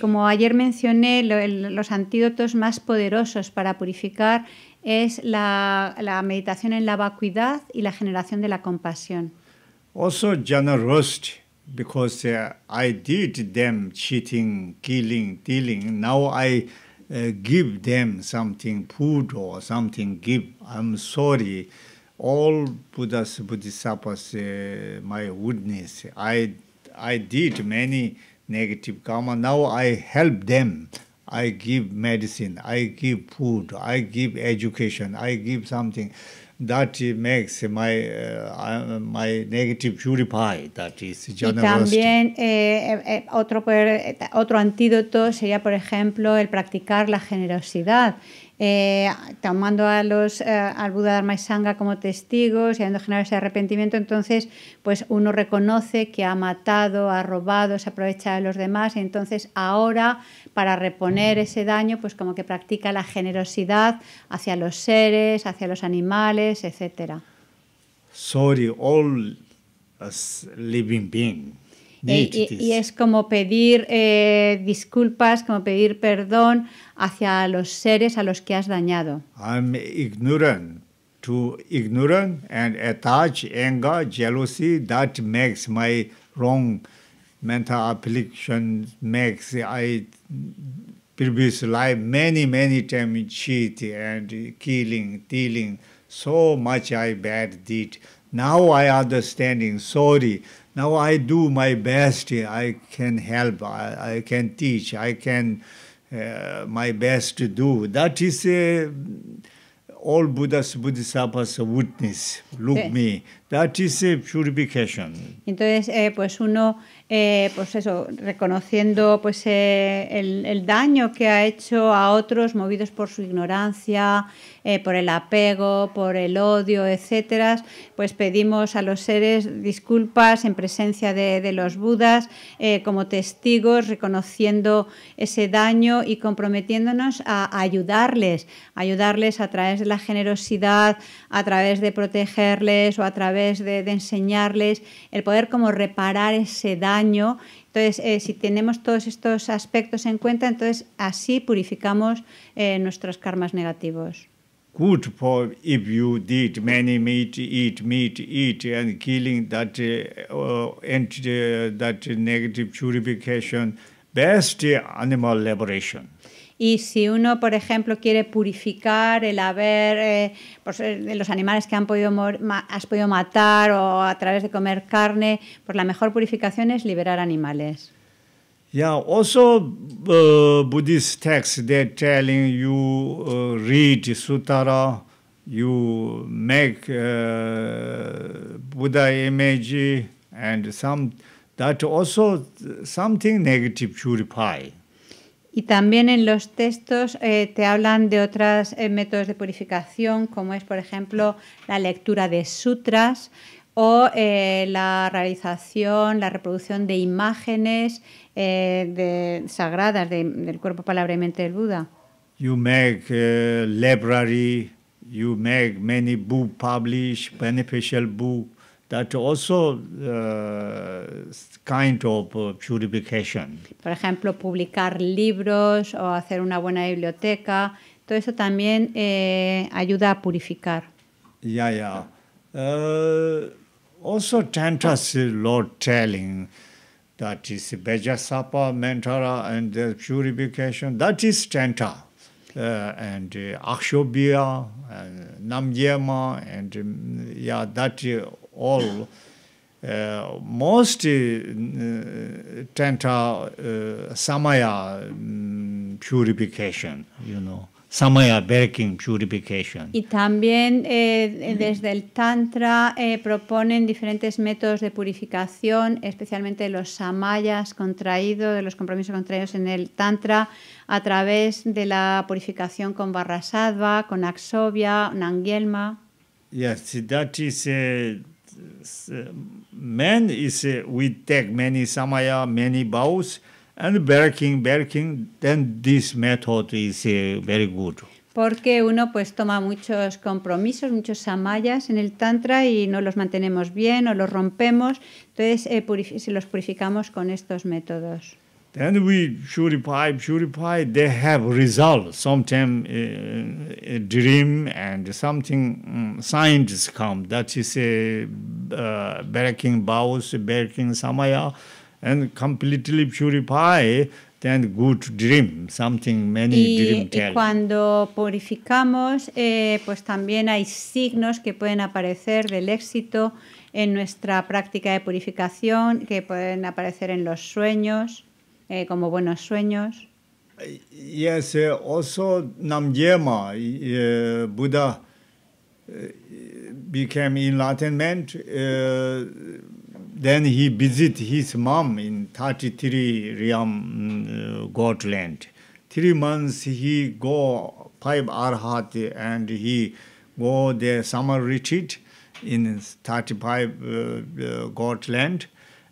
como ayer mencioné, los antídotos más poderosos para purificar es la, meditación en la vacuidad y la generación de la compasión. Also roast Because uh, I did them cheating, killing, dealing. Now I Uh, give them something, food or something, give. I'm sorry. All Buddhas, Bodhisattvas, uh, my witness, I, I did many negative karma. Now I help them. I give medicine, I give food, I give education, I give something. Y también otro, otro antídoto sería, por ejemplo, el practicar la generosidad. Eh, tomando a los, eh, al Buda Dharma Sangha como testigos y habiendo generado ese arrepentimiento, entonces pues uno reconoce que ha matado, ha robado, se aprovecha de los demás y entonces ahora para reponer ese daño, pues como que practica la generosidad hacia los seres, hacia los animales, etc. Sorry, all living being. Y, y, es como pedir eh, disculpas, como pedir perdón hacia los seres a los que has dañado. I'm ignorant to ignorant and attach anger, jealousy that makes my wrong mental affliction makes I previous life many, many times cheat and killing, dealing. So much I bad deed. Now I understanding, sorry. Now I do my best. I can help, I, I can teach, I can uh, my best to do. That is a uh, all Buddhas, Bodhisattvas witness, look sí. me. That is a purification. Entonces, eh, pues uno Eh, pues eso, reconociendo pues, eh, el, daño que ha hecho a otros movidos por su ignorancia, eh, por el apego, por el odio, etcétera, pues pedimos a los seres disculpas en presencia de, los Budas como testigos, reconociendo ese daño y comprometiéndonos a, ayudarles, ayudarles a través de la generosidad, a través de protegerles o a través de enseñarles, el poder como reparar ese daño daño. Entonces, eh, si tenemos todos estos aspectos en cuenta, entonces así purificamos eh, nuestros karmas negativos. Good for if you did many meat, eat meat, eat, and killing that uh, that negative purification, best animal liberation. Y si uno, por ejemplo, quiere purificar el haber, eh, pues, eh, los animales que han podido has podido matar o a través de comer carne, pues la mejor purificación es liberar animales. Yeah, also uh, Buddhist texts they're telling you uh, read sutara, you make uh, Buddha image and some that also something negative purify. Y también en los textos eh, te hablan de otros eh, métodos de purificación, como es, por ejemplo, la lectura de sutras o eh, la realización, la reproducción de imágenes sagradas del cuerpo, palabra y mente del Buda. You make library, you make many book beneficial book. that also uh, kind of uh, purification. Por ejemplo, publicar libros o hacer una buena biblioteca, todo eso también eh, ayuda a purificar. Yeah, yeah. Uh, also, Tantra's Lord telling that is Vajasapa, Mentara, and the purification. That is Tantra. Uh, and uh, Akshobhya, uh, and Namyama, and um, yeah, that uh, samaya Y también eh, desde el Tantra eh, proponen diferentes métodos de purificación, especialmente los samayas contraídos, de los compromisos contraídos en el Tantra, a través de la purificación con Barrasadva, con Axovia, Nangelma man is uh, we take many samaya, many vows, and then this method is uh, very good. porque uno pues toma muchos compromisos, muchos samayas en el tantra y no los mantenemos bien o los rompemos, entonces si eh, los purificamos con estos métodos. Then we purify, purify. They have result. Sometimes uh, uh, a dream and something um, scientists come. That is a uh, breaking vows, breaking samaya, and completely purify. Then good dream, something many y, dream eh, tell. Y cuando purificamos, eh, pues también hay signos que pueden aparecer del éxito en nuestra práctica de purificación, que pueden aparecer en los sueños. Eh, como buenos sueños. Yes, also Namgyema, eh, Buddha eh, became enlightenment. then he visited his mom in 33 Riyam mm, Godland. Three months he go five arhat and he go the summer retreat in 35 uh, uh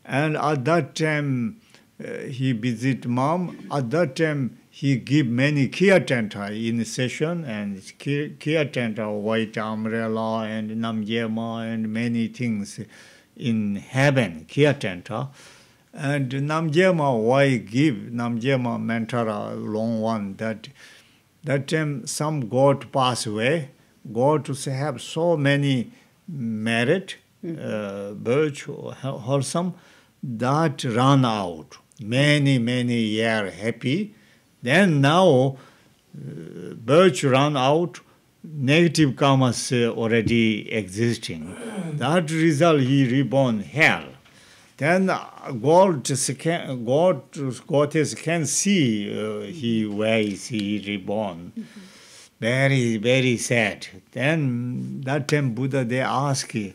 And at that time, uh, he visit mom at that time he give many kia tenta in the session and kia tenta white umbrella and namjema and many things in heaven kia tenta and namjema why give namjema mentor a long one that that time some god pass away god to have so many merit mm -hmm. uh, virtue wholesome that run out mm many many year happy then now uh, birds run out negative karma already existing that result he reborn hell then uh, god god god can see uh, he where is he reborn very very sad then that time buddha they ask him,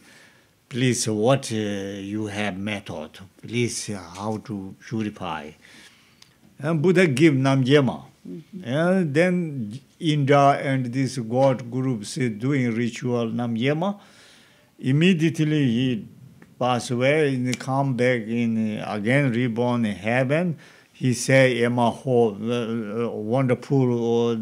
please what uh, you have method please uh, how to purify and buddha give namjema mm-hmm. and then indra and this god groups doing ritual namjema immediately he pass away and come back in uh, again reborn in heaven he say emma ho uh, uh, wonderful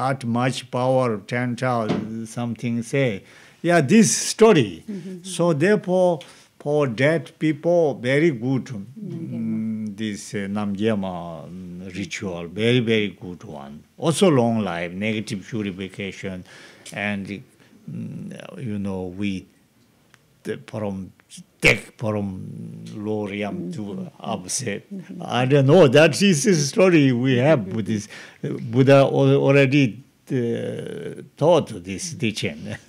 that much power tantal something say yeah this story mm -hmm. so therefore for dead people very good mm-hmm. mm -hmm. um, this uh, namgyama mm, ritual very very good one also long life negative purification and um, you know we the from take from loriam mm -hmm. to mm-hmm. upset mm -hmm. i don't know that is the story we have with this buddha already Este, todo,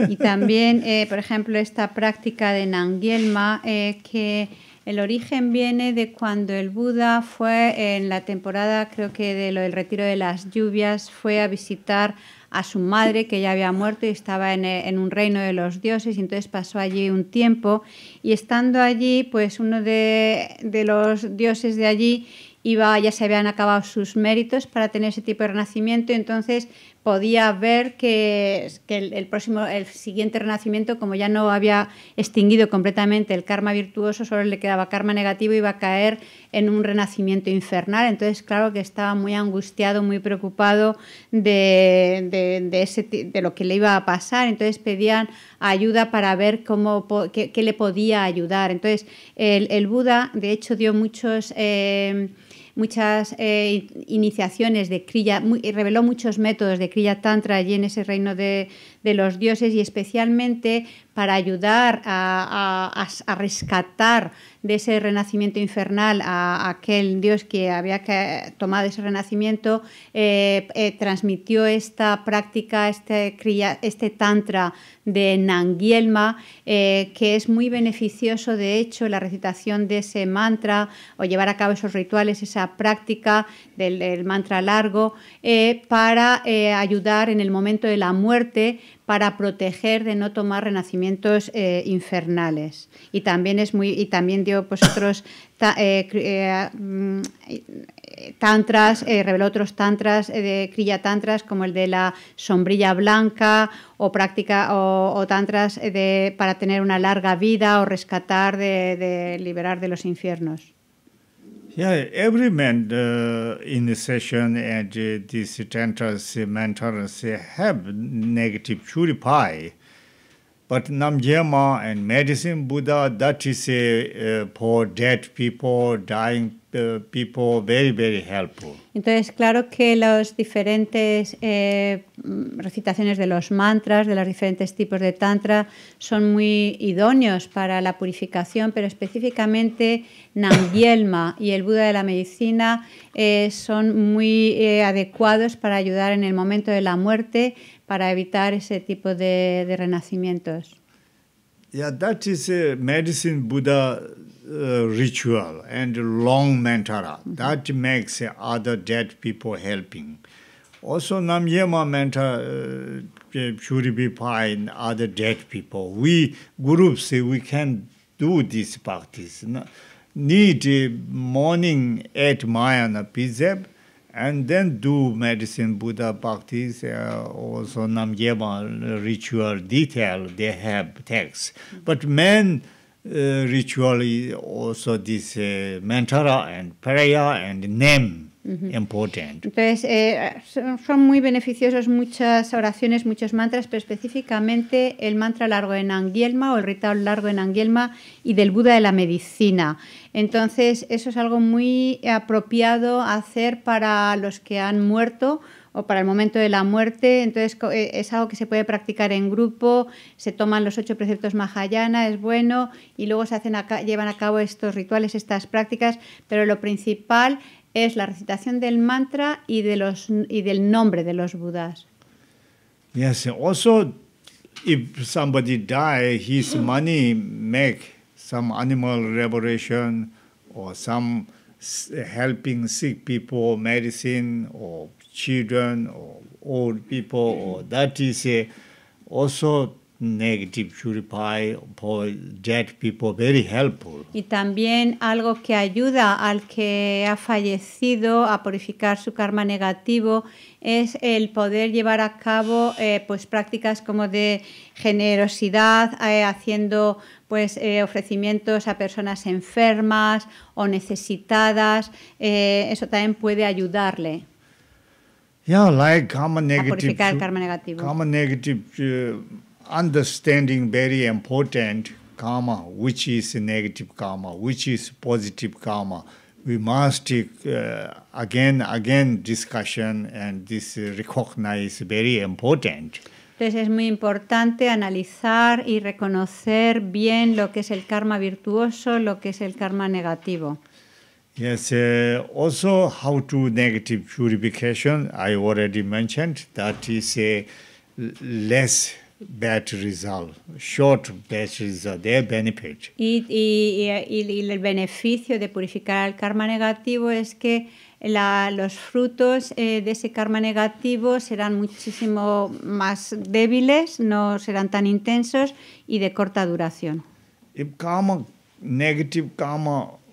Y también, eh, por ejemplo, esta práctica de Nangyelma, eh, que el origen viene de cuando el Buda fue en la temporada, creo que de del retiro de las lluvias, fue a visitar a su madre que ya había muerto y estaba en, eh, un reino de los dioses y entonces pasó allí un tiempo y estando allí pues uno de, los dioses de allí iba, ya se habían acabado sus méritos para tener ese tipo de renacimiento, entonces podía ver que, el, próximo, el siguiente renacimiento, como ya no había extinguido completamente el karma virtuoso, solo le quedaba karma negativo, iba a caer en un renacimiento infernal. Entonces, claro que estaba muy angustiado, muy preocupado de, de lo que le iba a pasar. Entonces pedían ayuda para ver cómo, qué, le podía ayudar. Entonces, el, Buda, de hecho, dio muchos... Eh, muchas eh, iniciaciones de Kriya, eh, reveló muchos métodos de Kriya Tantra allí en ese reino de, los dioses y especialmente para ayudar a rescatar de ese renacimiento infernal a aquel dios que había que tomado ese renacimiento, eh, eh, transmitió esta práctica, este, este tantra de Nangielma, eh, que es muy beneficioso, de hecho, la recitación de ese mantra o llevar a cabo esos rituales, esa práctica del mantra largo, para ayudar en el momento de la muerte para proteger de no tomar renacimientos eh, infernales. Y también es muy y también dio pues otros eh, eh mm, tantras, eh, reveló otros tantras de Kriya tantras como el de la sombrilla blanca o práctica o, tantras de, para tener una larga vida o rescatar de liberar de los infiernos. Yeah, every man uh, in the session and uh, these tantras, uh, mentors uh, have negative pai But Namjema and Medicine Buddha, that is uh, uh for dead people, dying people, very, Entonces, claro que las diferentes eh, recitaciones de los mantras, de los diferentes tipos de tantra, son muy idóneos para la purificación, pero específicamente Namgyelma y el Buda de la Medicina eh, son muy eh, adecuados para ayudar en el momento de la muerte, para evitar ese tipo de, renacimientos. Yeah, that is medicine Buddha ritual and long mantra mm -hmm. that makes other dead people helping also nam yema mantra puri uh, be fine other dead people we group say we can do this parties need morning at mayana pizeb and then do medicine buddha parties uh, also nam yema ritual detail they have text mm -hmm. but men Eh, also eh, mantra and prayer and name important. Entonces, pues, eh, son muy beneficiosas muchas oraciones, muchos mantras, pero específicamente el mantra largo en Angielma o el ritual largo en Angielma y del Buda de la medicina. Entonces, eso es algo muy apropiado hacer para los que han muerto o para el momento de la muerte. Entonces eh, es algo que se puede practicar en grupo, se toman los ocho preceptos Mahayana, es bueno, y luego se hacen llevan a cabo estos rituales, estas prácticas, pero lo principal es la recitación del mantra y, y del nombre de los Budas. Yes, also if somebody die, his money make some animal liberation or some helping sick people, medicine or children Y también algo que ayuda al que ha fallecido a purificar su karma negativo es el poder llevar a cabo eh, pues prácticas como de generosidad, eh, haciendo pues eh, ofrecimientos a personas enfermas o necesitadas. eso también puede ayudarle. Yeah, like karma negative. karma negativo. negative uh, understanding very important karma, which is negative karma, which is positive karma. We must uh, again, again discussion and this uh, recognize very important. Entonces es muy importante analizar y reconocer bien lo que es el karma virtuoso, lo que es el karma negativo. Yes, uh, also how to negative purification, I already mentioned, that is a less bad result, short bad result, their benefit. Y, y, y, el beneficio de purificar el karma negativo es que la, los frutos eh, de ese karma negativo serán muchísimo más débiles, no serán tan intensos y de corta duración. El karma, negative karma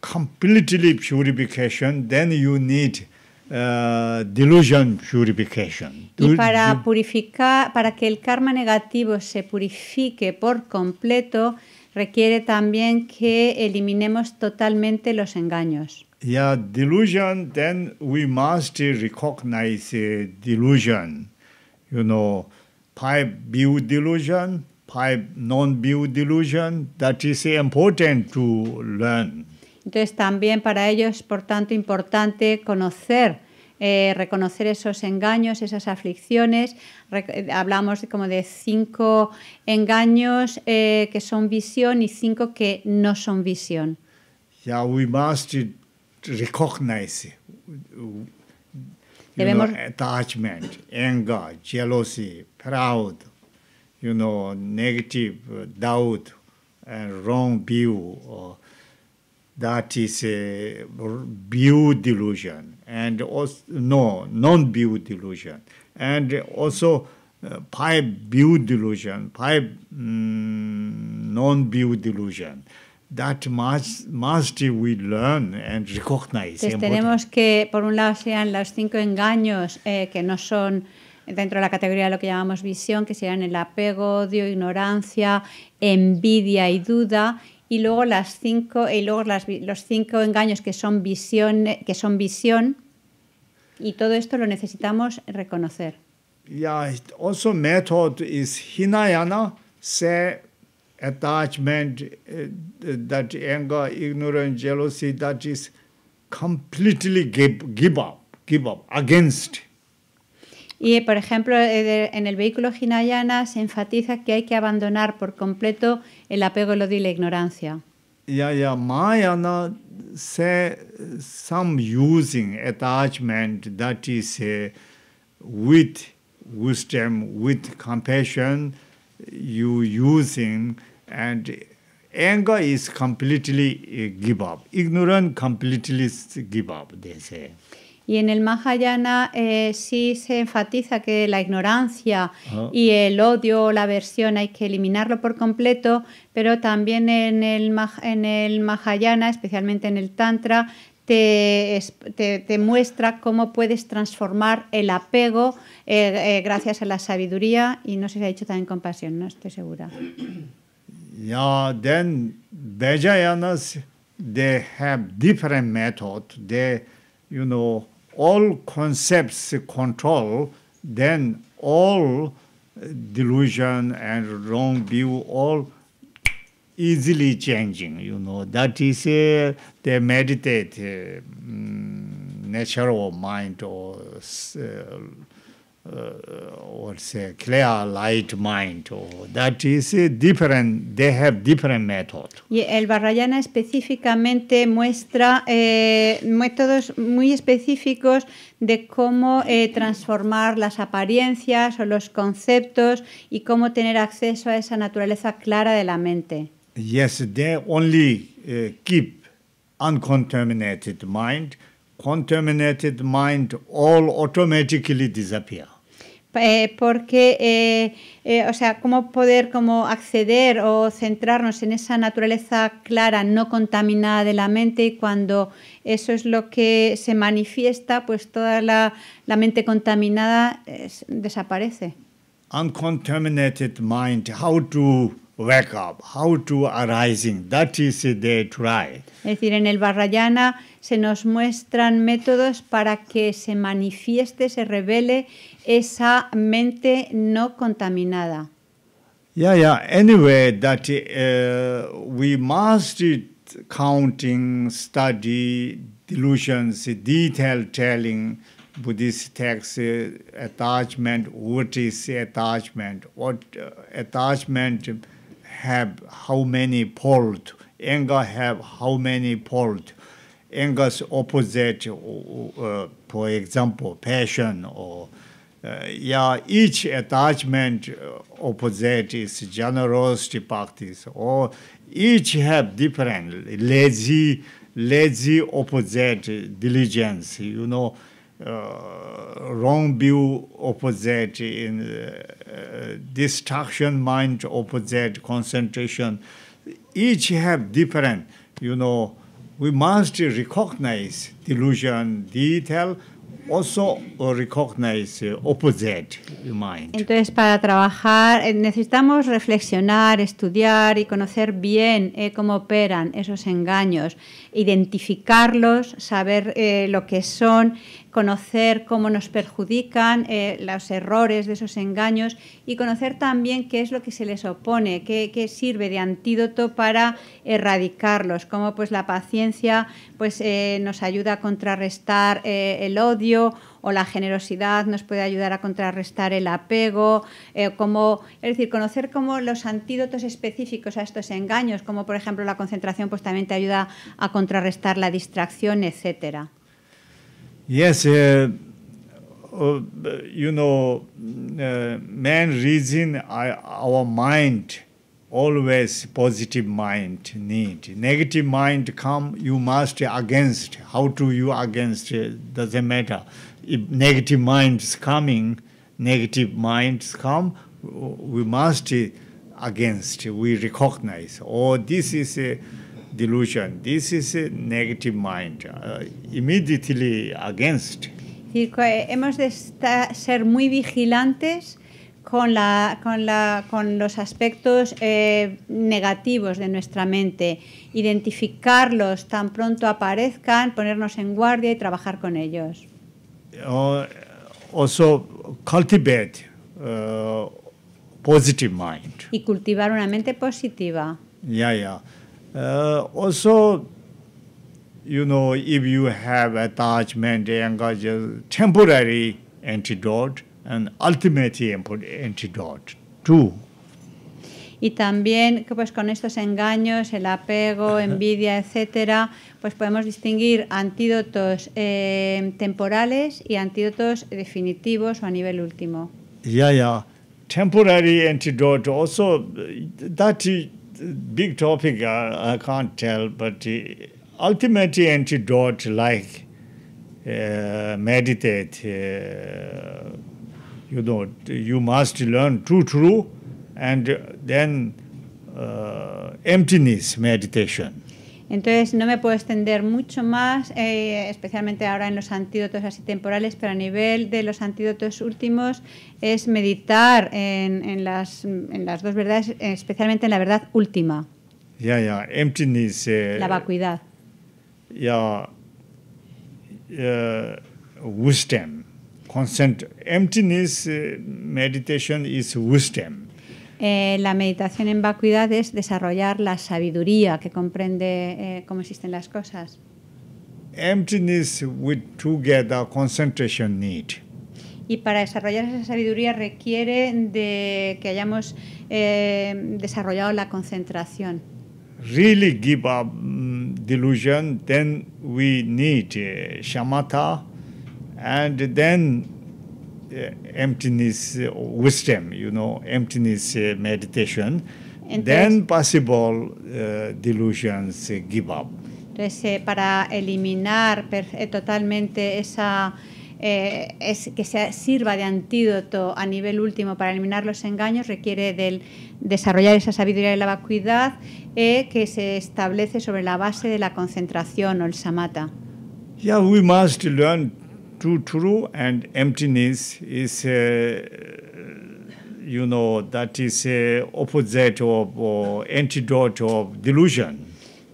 completely purification, then you need uh, delusion purification. Y para purificar, para que el karma negativo se purifique por completo, requiere también que eliminemos totalmente los engaños. Yeah, delusion. Then we must recognize uh, delusion. You know, five view delusion five non-view delusion that is important to learn. Entonces también para ellos es por tanto importante conocer eh, reconocer esos engaños, esas aflicciones. hablamos como de cinco engaños eh, que son visión y cinco que no son visión. Yeah, we must recognize Debemos... know, attachment, anger, jealousy, proud. you know, negative uh, doubt and wrong view. Or that is a view delusion and also, no, non-view delusion. And also uh, five view delusion, five mm, non-view delusion. That must, must we learn and recognize. Entonces tenemos que, por un lado, sean los cinco engaños eh, que no son dentro de la categoría de lo que llamamos visión, que serían el apego, odio, ignorancia, envidia y duda. Y luego, las cinco, y luego las, los cinco engaños que son, visión, que son visión. Y todo esto lo necesitamos reconocer. Yeah, also method is Hinayana, say attachment, eh, that anger, ignorance, jealousy, that is completely give, give up, give up against y, por ejemplo, eh, en el vehículo Hinayana se enfatiza que hay que abandonar por completo el apego, el y la ignorancia. Ya, ya, Mahayana se some using attachment that is uh, with wisdom, with compassion, you using and anger is completely uh, give up. Ignorant completely give up, they say. Y en el Mahayana eh, sí se enfatiza que la ignorancia y el odio o la aversión hay que eliminarlo por completo, pero también en el, en el Mahayana, especialmente en el Tantra, te, te, muestra cómo puedes transformar el apego eh, eh, gracias a la sabiduría y no sé si ha dicho también compasión, no estoy segura. Yeah, then Vajayanas, they have different method. They, you all concepts control then all delusion and wrong view all easily changing you know that is a uh, they meditate uh, um, natural mind or uh, or clear light mind or that is different they have different method y el Barrayana específicamente muestra eh, métodos muy específicos de cómo eh, transformar las apariencias o los conceptos y cómo tener acceso a esa naturaleza clara de la mente yes they only uh, keep uncontaminated mind contaminated mind all automatically disappear eh, porque, eh, eh, o sea, cómo poder como acceder o centrarnos en esa naturaleza clara, no contaminada de la mente y cuando eso es lo que se manifiesta, pues toda la, mente contaminada desaparece. Uncontaminated mind, how to wake up, how to arising, that is Es decir, en el Barrayana se nos muestran métodos para que se manifieste, se revele esa mente no contaminada. Yeah, yeah. Anyway, that uh, we must counting, study, delusions, detail telling, Buddhist texts, uh, attachment, what is attachment, what uh, attachment have how many poles, anger have how many poles. angles opposite uh, uh, for example passion or uh, yeah each attachment uh, opposite is generosity practice or each have different lazy lazy opposite diligence you know uh, wrong view opposite in uh, destruction mind opposite concentration each have different you know we must recognize delusion, detail, also recognize uh, opposite mind. Entonces, para trabajar eh, necesitamos reflexionar, estudiar y conocer bien eh, cómo operan esos engaños identificarlos, saber eh, lo que son, conocer cómo nos perjudican eh, los errores de esos engaños y conocer también qué es lo que se les opone, qué, sirve de antídoto para erradicarlos, cómo pues la paciencia pues, eh, nos ayuda a contrarrestar el odio o la generosidad nos puede ayudar a contrarrestar el apego, eh, como, es decir, conocer como los antídotos específicos a estos engaños, como por ejemplo la concentración, pues también te ayuda a contrarrestar la distracción, etcétera. Yes, eh, oh, you know, eh, man, main reason our mind always positive mind need. Negative mind come, you must against. How to you against doesn't matter negative minds coming, negative minds come, we must against, we recognize, oh, this is a delusion, this is a negative mind, uh, immediately against. hemos de estar, ser muy vigilantes con, la, con, la, con los aspectos eh, negativos de nuestra mente, identificarlos tan pronto aparezcan, ponernos en guardia y trabajar con ellos. Uh, also cultivate uh, positive mind. Y cultivar una mente positiva. Yeah, yeah. Uh, also, you know, if you have attachment, anger, just temporary antidote and ultimate antidote too. Y también que pues con estos engaños, el apego, envidia, etcétera, pues podemos distinguir antídotos eh, temporales y antídotos definitivos o a nivel último. Yeah, yeah. Temporary antidote also, that big topic, I, can't tell, but ultimately antidote like uh, meditate, uh, you know, you must learn true, true, and then uh, emptiness meditation. Entonces no me puedo extender mucho más, eh, especialmente ahora en los antídotos así temporales, pero a nivel de los antídotos últimos es meditar en, las, dos verdades, especialmente en la verdad última. Ya, ya, emptiness. Eh, la vacuidad. Ya, wisdom, consent. Emptiness eh, meditation is wisdom. Eh, la meditación en vacuidad es desarrollar la sabiduría que comprende eh, cómo existen las cosas. Emptiness with together concentration need. Y para desarrollar esa sabiduría requiere de que hayamos eh, desarrollado la concentración. Really give up mm, delusion, then we need shamatha, and then Uh, emptiness uh, wisdom, you know, emptiness uh, Entonces, then possible delusions give up. Entonces, eh, para eliminar eh, totalmente esa eh, es que se sirva de antídoto a nivel último para eliminar los engaños requiere del desarrollar esa sabiduría de la vacuidad eh, que se establece sobre la base de la concentración o el samatha. Yeah, we must learn true, true and emptiness is, uh, you know, that is uh, opposite of or antidote of delusion.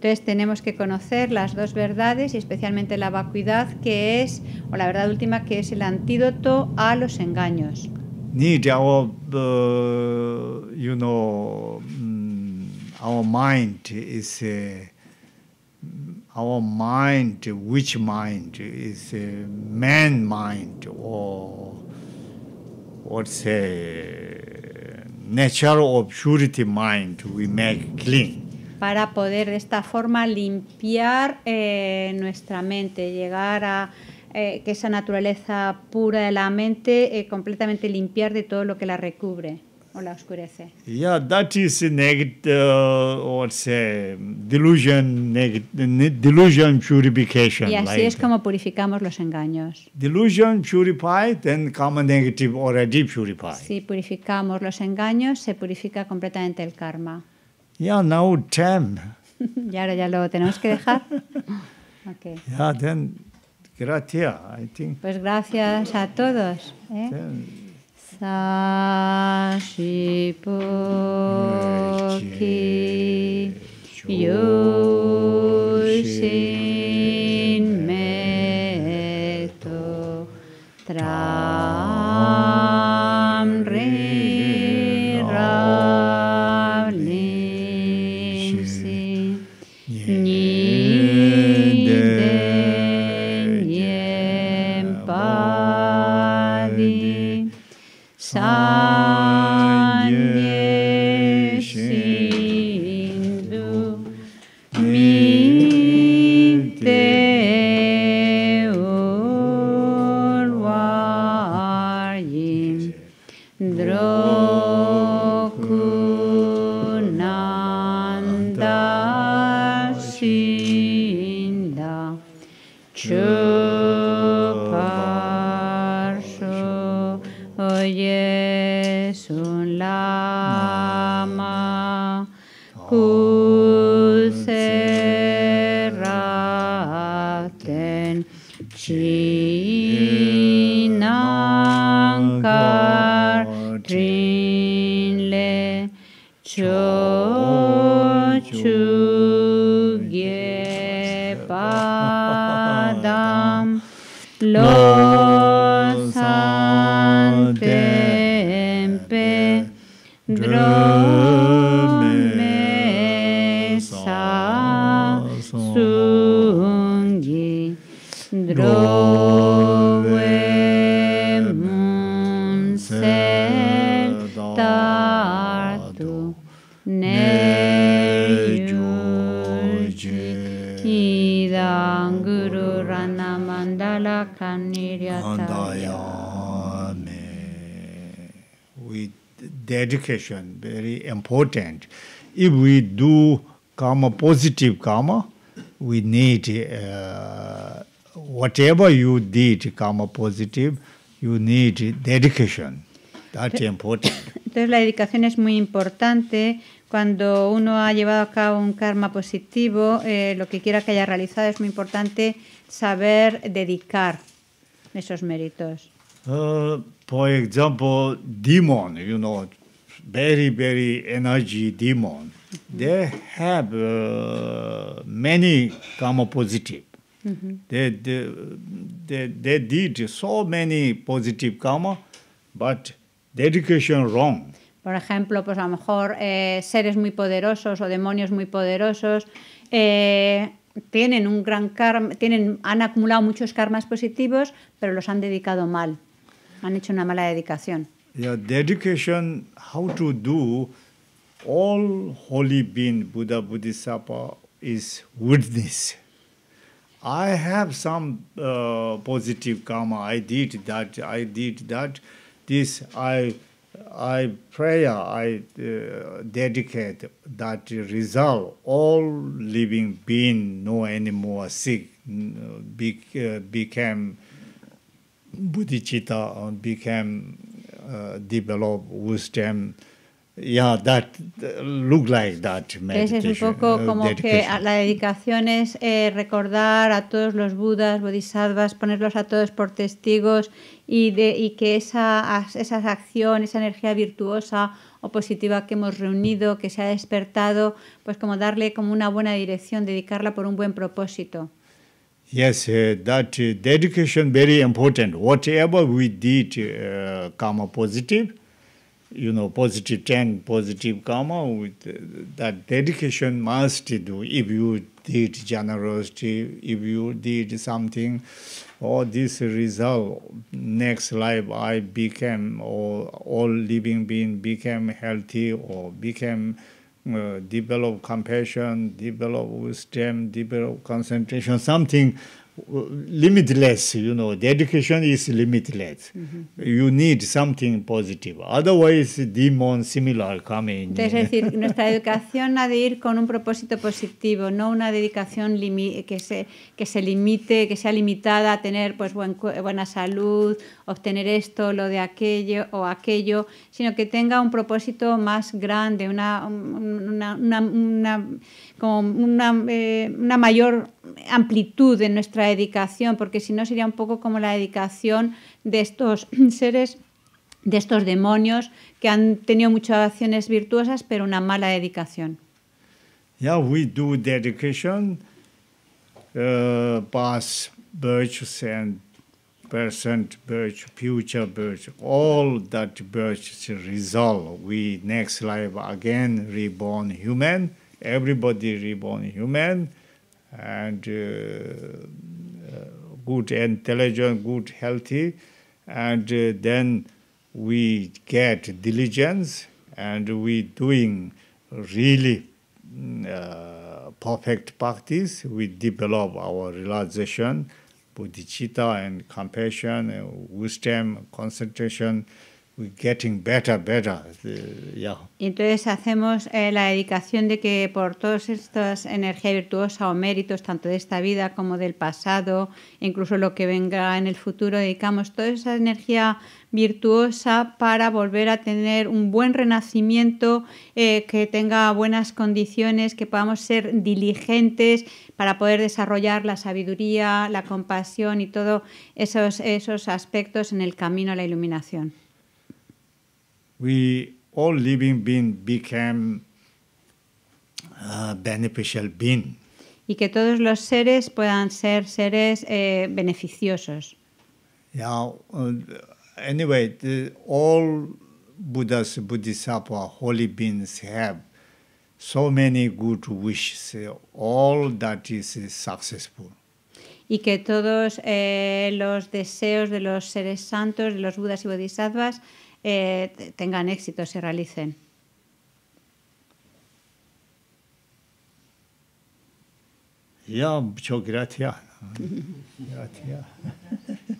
Entonces tenemos que conocer las dos verdades y especialmente la vacuidad que es, o la verdad última que es el antídoto a los engaños. Need our, uh, you know, mm, our mind is uh, mind, which Para poder de esta forma limpiar eh, nuestra mente, llegar a eh, que esa naturaleza pura de la mente eh, completamente limpiar de todo lo que la recubre o la oscurece. Yeah, that is negative, uh, or say delusion, neg- delusion purification. Y así like es como purificamos los engaños. Delusion purified, then karma negative already purified. Si purificamos los engaños, se purifica completamente el karma. Yeah, now ten. y ahora ya lo tenemos que dejar. okay. Yeah, then gracias, I think. Pues gracias a todos. ¿eh? Sashi Yoshin Meto Tra. we, the education very important. If we do karma, positive karma, we need uh, whatever you did, karma positive, you need the education. That's important. Entonces la dedicación es muy importante. Cuando uno ha llevado a cabo un karma positivo, eh, lo que quiera que haya realizado es muy importante saber dedicar esos méritos. Uh, for example, demon, you know, very, very energy demon, they have uh, many karma positive. Mm -hmm. They, they, they did so many positive karma, but dedication wrong. Por ejemplo, pues a lo mejor eh, seres muy poderosos o demonios muy poderosos eh, tienen un gran karma, tienen, han acumulado muchos karmas positivos, pero los han dedicado mal. Han hecho una mala dedicación. Yeah, dedication, how to do all holy being Buddha Bodhisattva is witness. I have some uh, positive karma. I did that. I did that. This I I prayer. I uh, dedicate that result. All living being no anymore sick. Uh, be, uh, became bodhicitta became uh, wisdom. that look like that Es un poco uh, como que la dedicación es eh, recordar a todos los budas, bodhisattvas, ponerlos a todos por testigos y, y que esa, esa acción, esa energía virtuosa o positiva que hemos reunido, que se ha despertado, pues como darle como una buena dirección, dedicarla por un buen propósito. Yes, uh, that uh, dedication very important. Whatever we did, uh, karma positive, you know, positive 10, positive karma, with, uh, that dedication must do. If you did generosity, if you did something, or this result, next life I became, or all living being became healthy, or became... Uh, develop compassion, develop wisdom, develop concentration, something limitless, you know, the is limitless. Mm-hmm. You need something positive. Otherwise, similar coming. Es decir, nuestra educación ha de ir con un propósito positivo, no una dedicación que se, que se limite, que sea limitada a tener pues, buena salud, obtener esto, lo de aquello o aquello, sino que tenga un propósito más grande, una, una con una, eh, una, mayor amplitud en nuestra dedicación, porque si no sería un poco como la dedicación de estos seres, de estos demonios que han tenido muchas acciones virtuosas, pero una mala dedicación. Yeah, we do dedication, uh, past virtues and present virtue, future virtue, all that virtues resolve. We next life again reborn human. everybody reborn human and uh, good intelligent good healthy and uh, then we get diligence and we doing really mm, uh, perfect practice we develop our realization bodhicitta and compassion and uh, wisdom concentration uh, Y Entonces hacemos eh, la dedicación de que por todas estas energías virtuosas o méritos, tanto de esta vida como del pasado, incluso lo que venga en el futuro, dedicamos toda esa energía virtuosa para volver a tener un buen renacimiento, eh, que tenga buenas condiciones, que podamos ser diligentes para poder desarrollar la sabiduría, la compasión y todos esos aspectos en el camino a la iluminación we all living being became uh, beneficial being. Y que todos los seres puedan ser seres eh, beneficiosos. Yeah. Uh, anyway, the, all Buddhas, Bodhisattvas, holy beings have so many good wishes. All that is successful. y que todos eh, los deseos de los seres santos, de los budas y bodhisattvas, eh, tengan éxito, se realicen. Ya, muchas gracias. Gracias.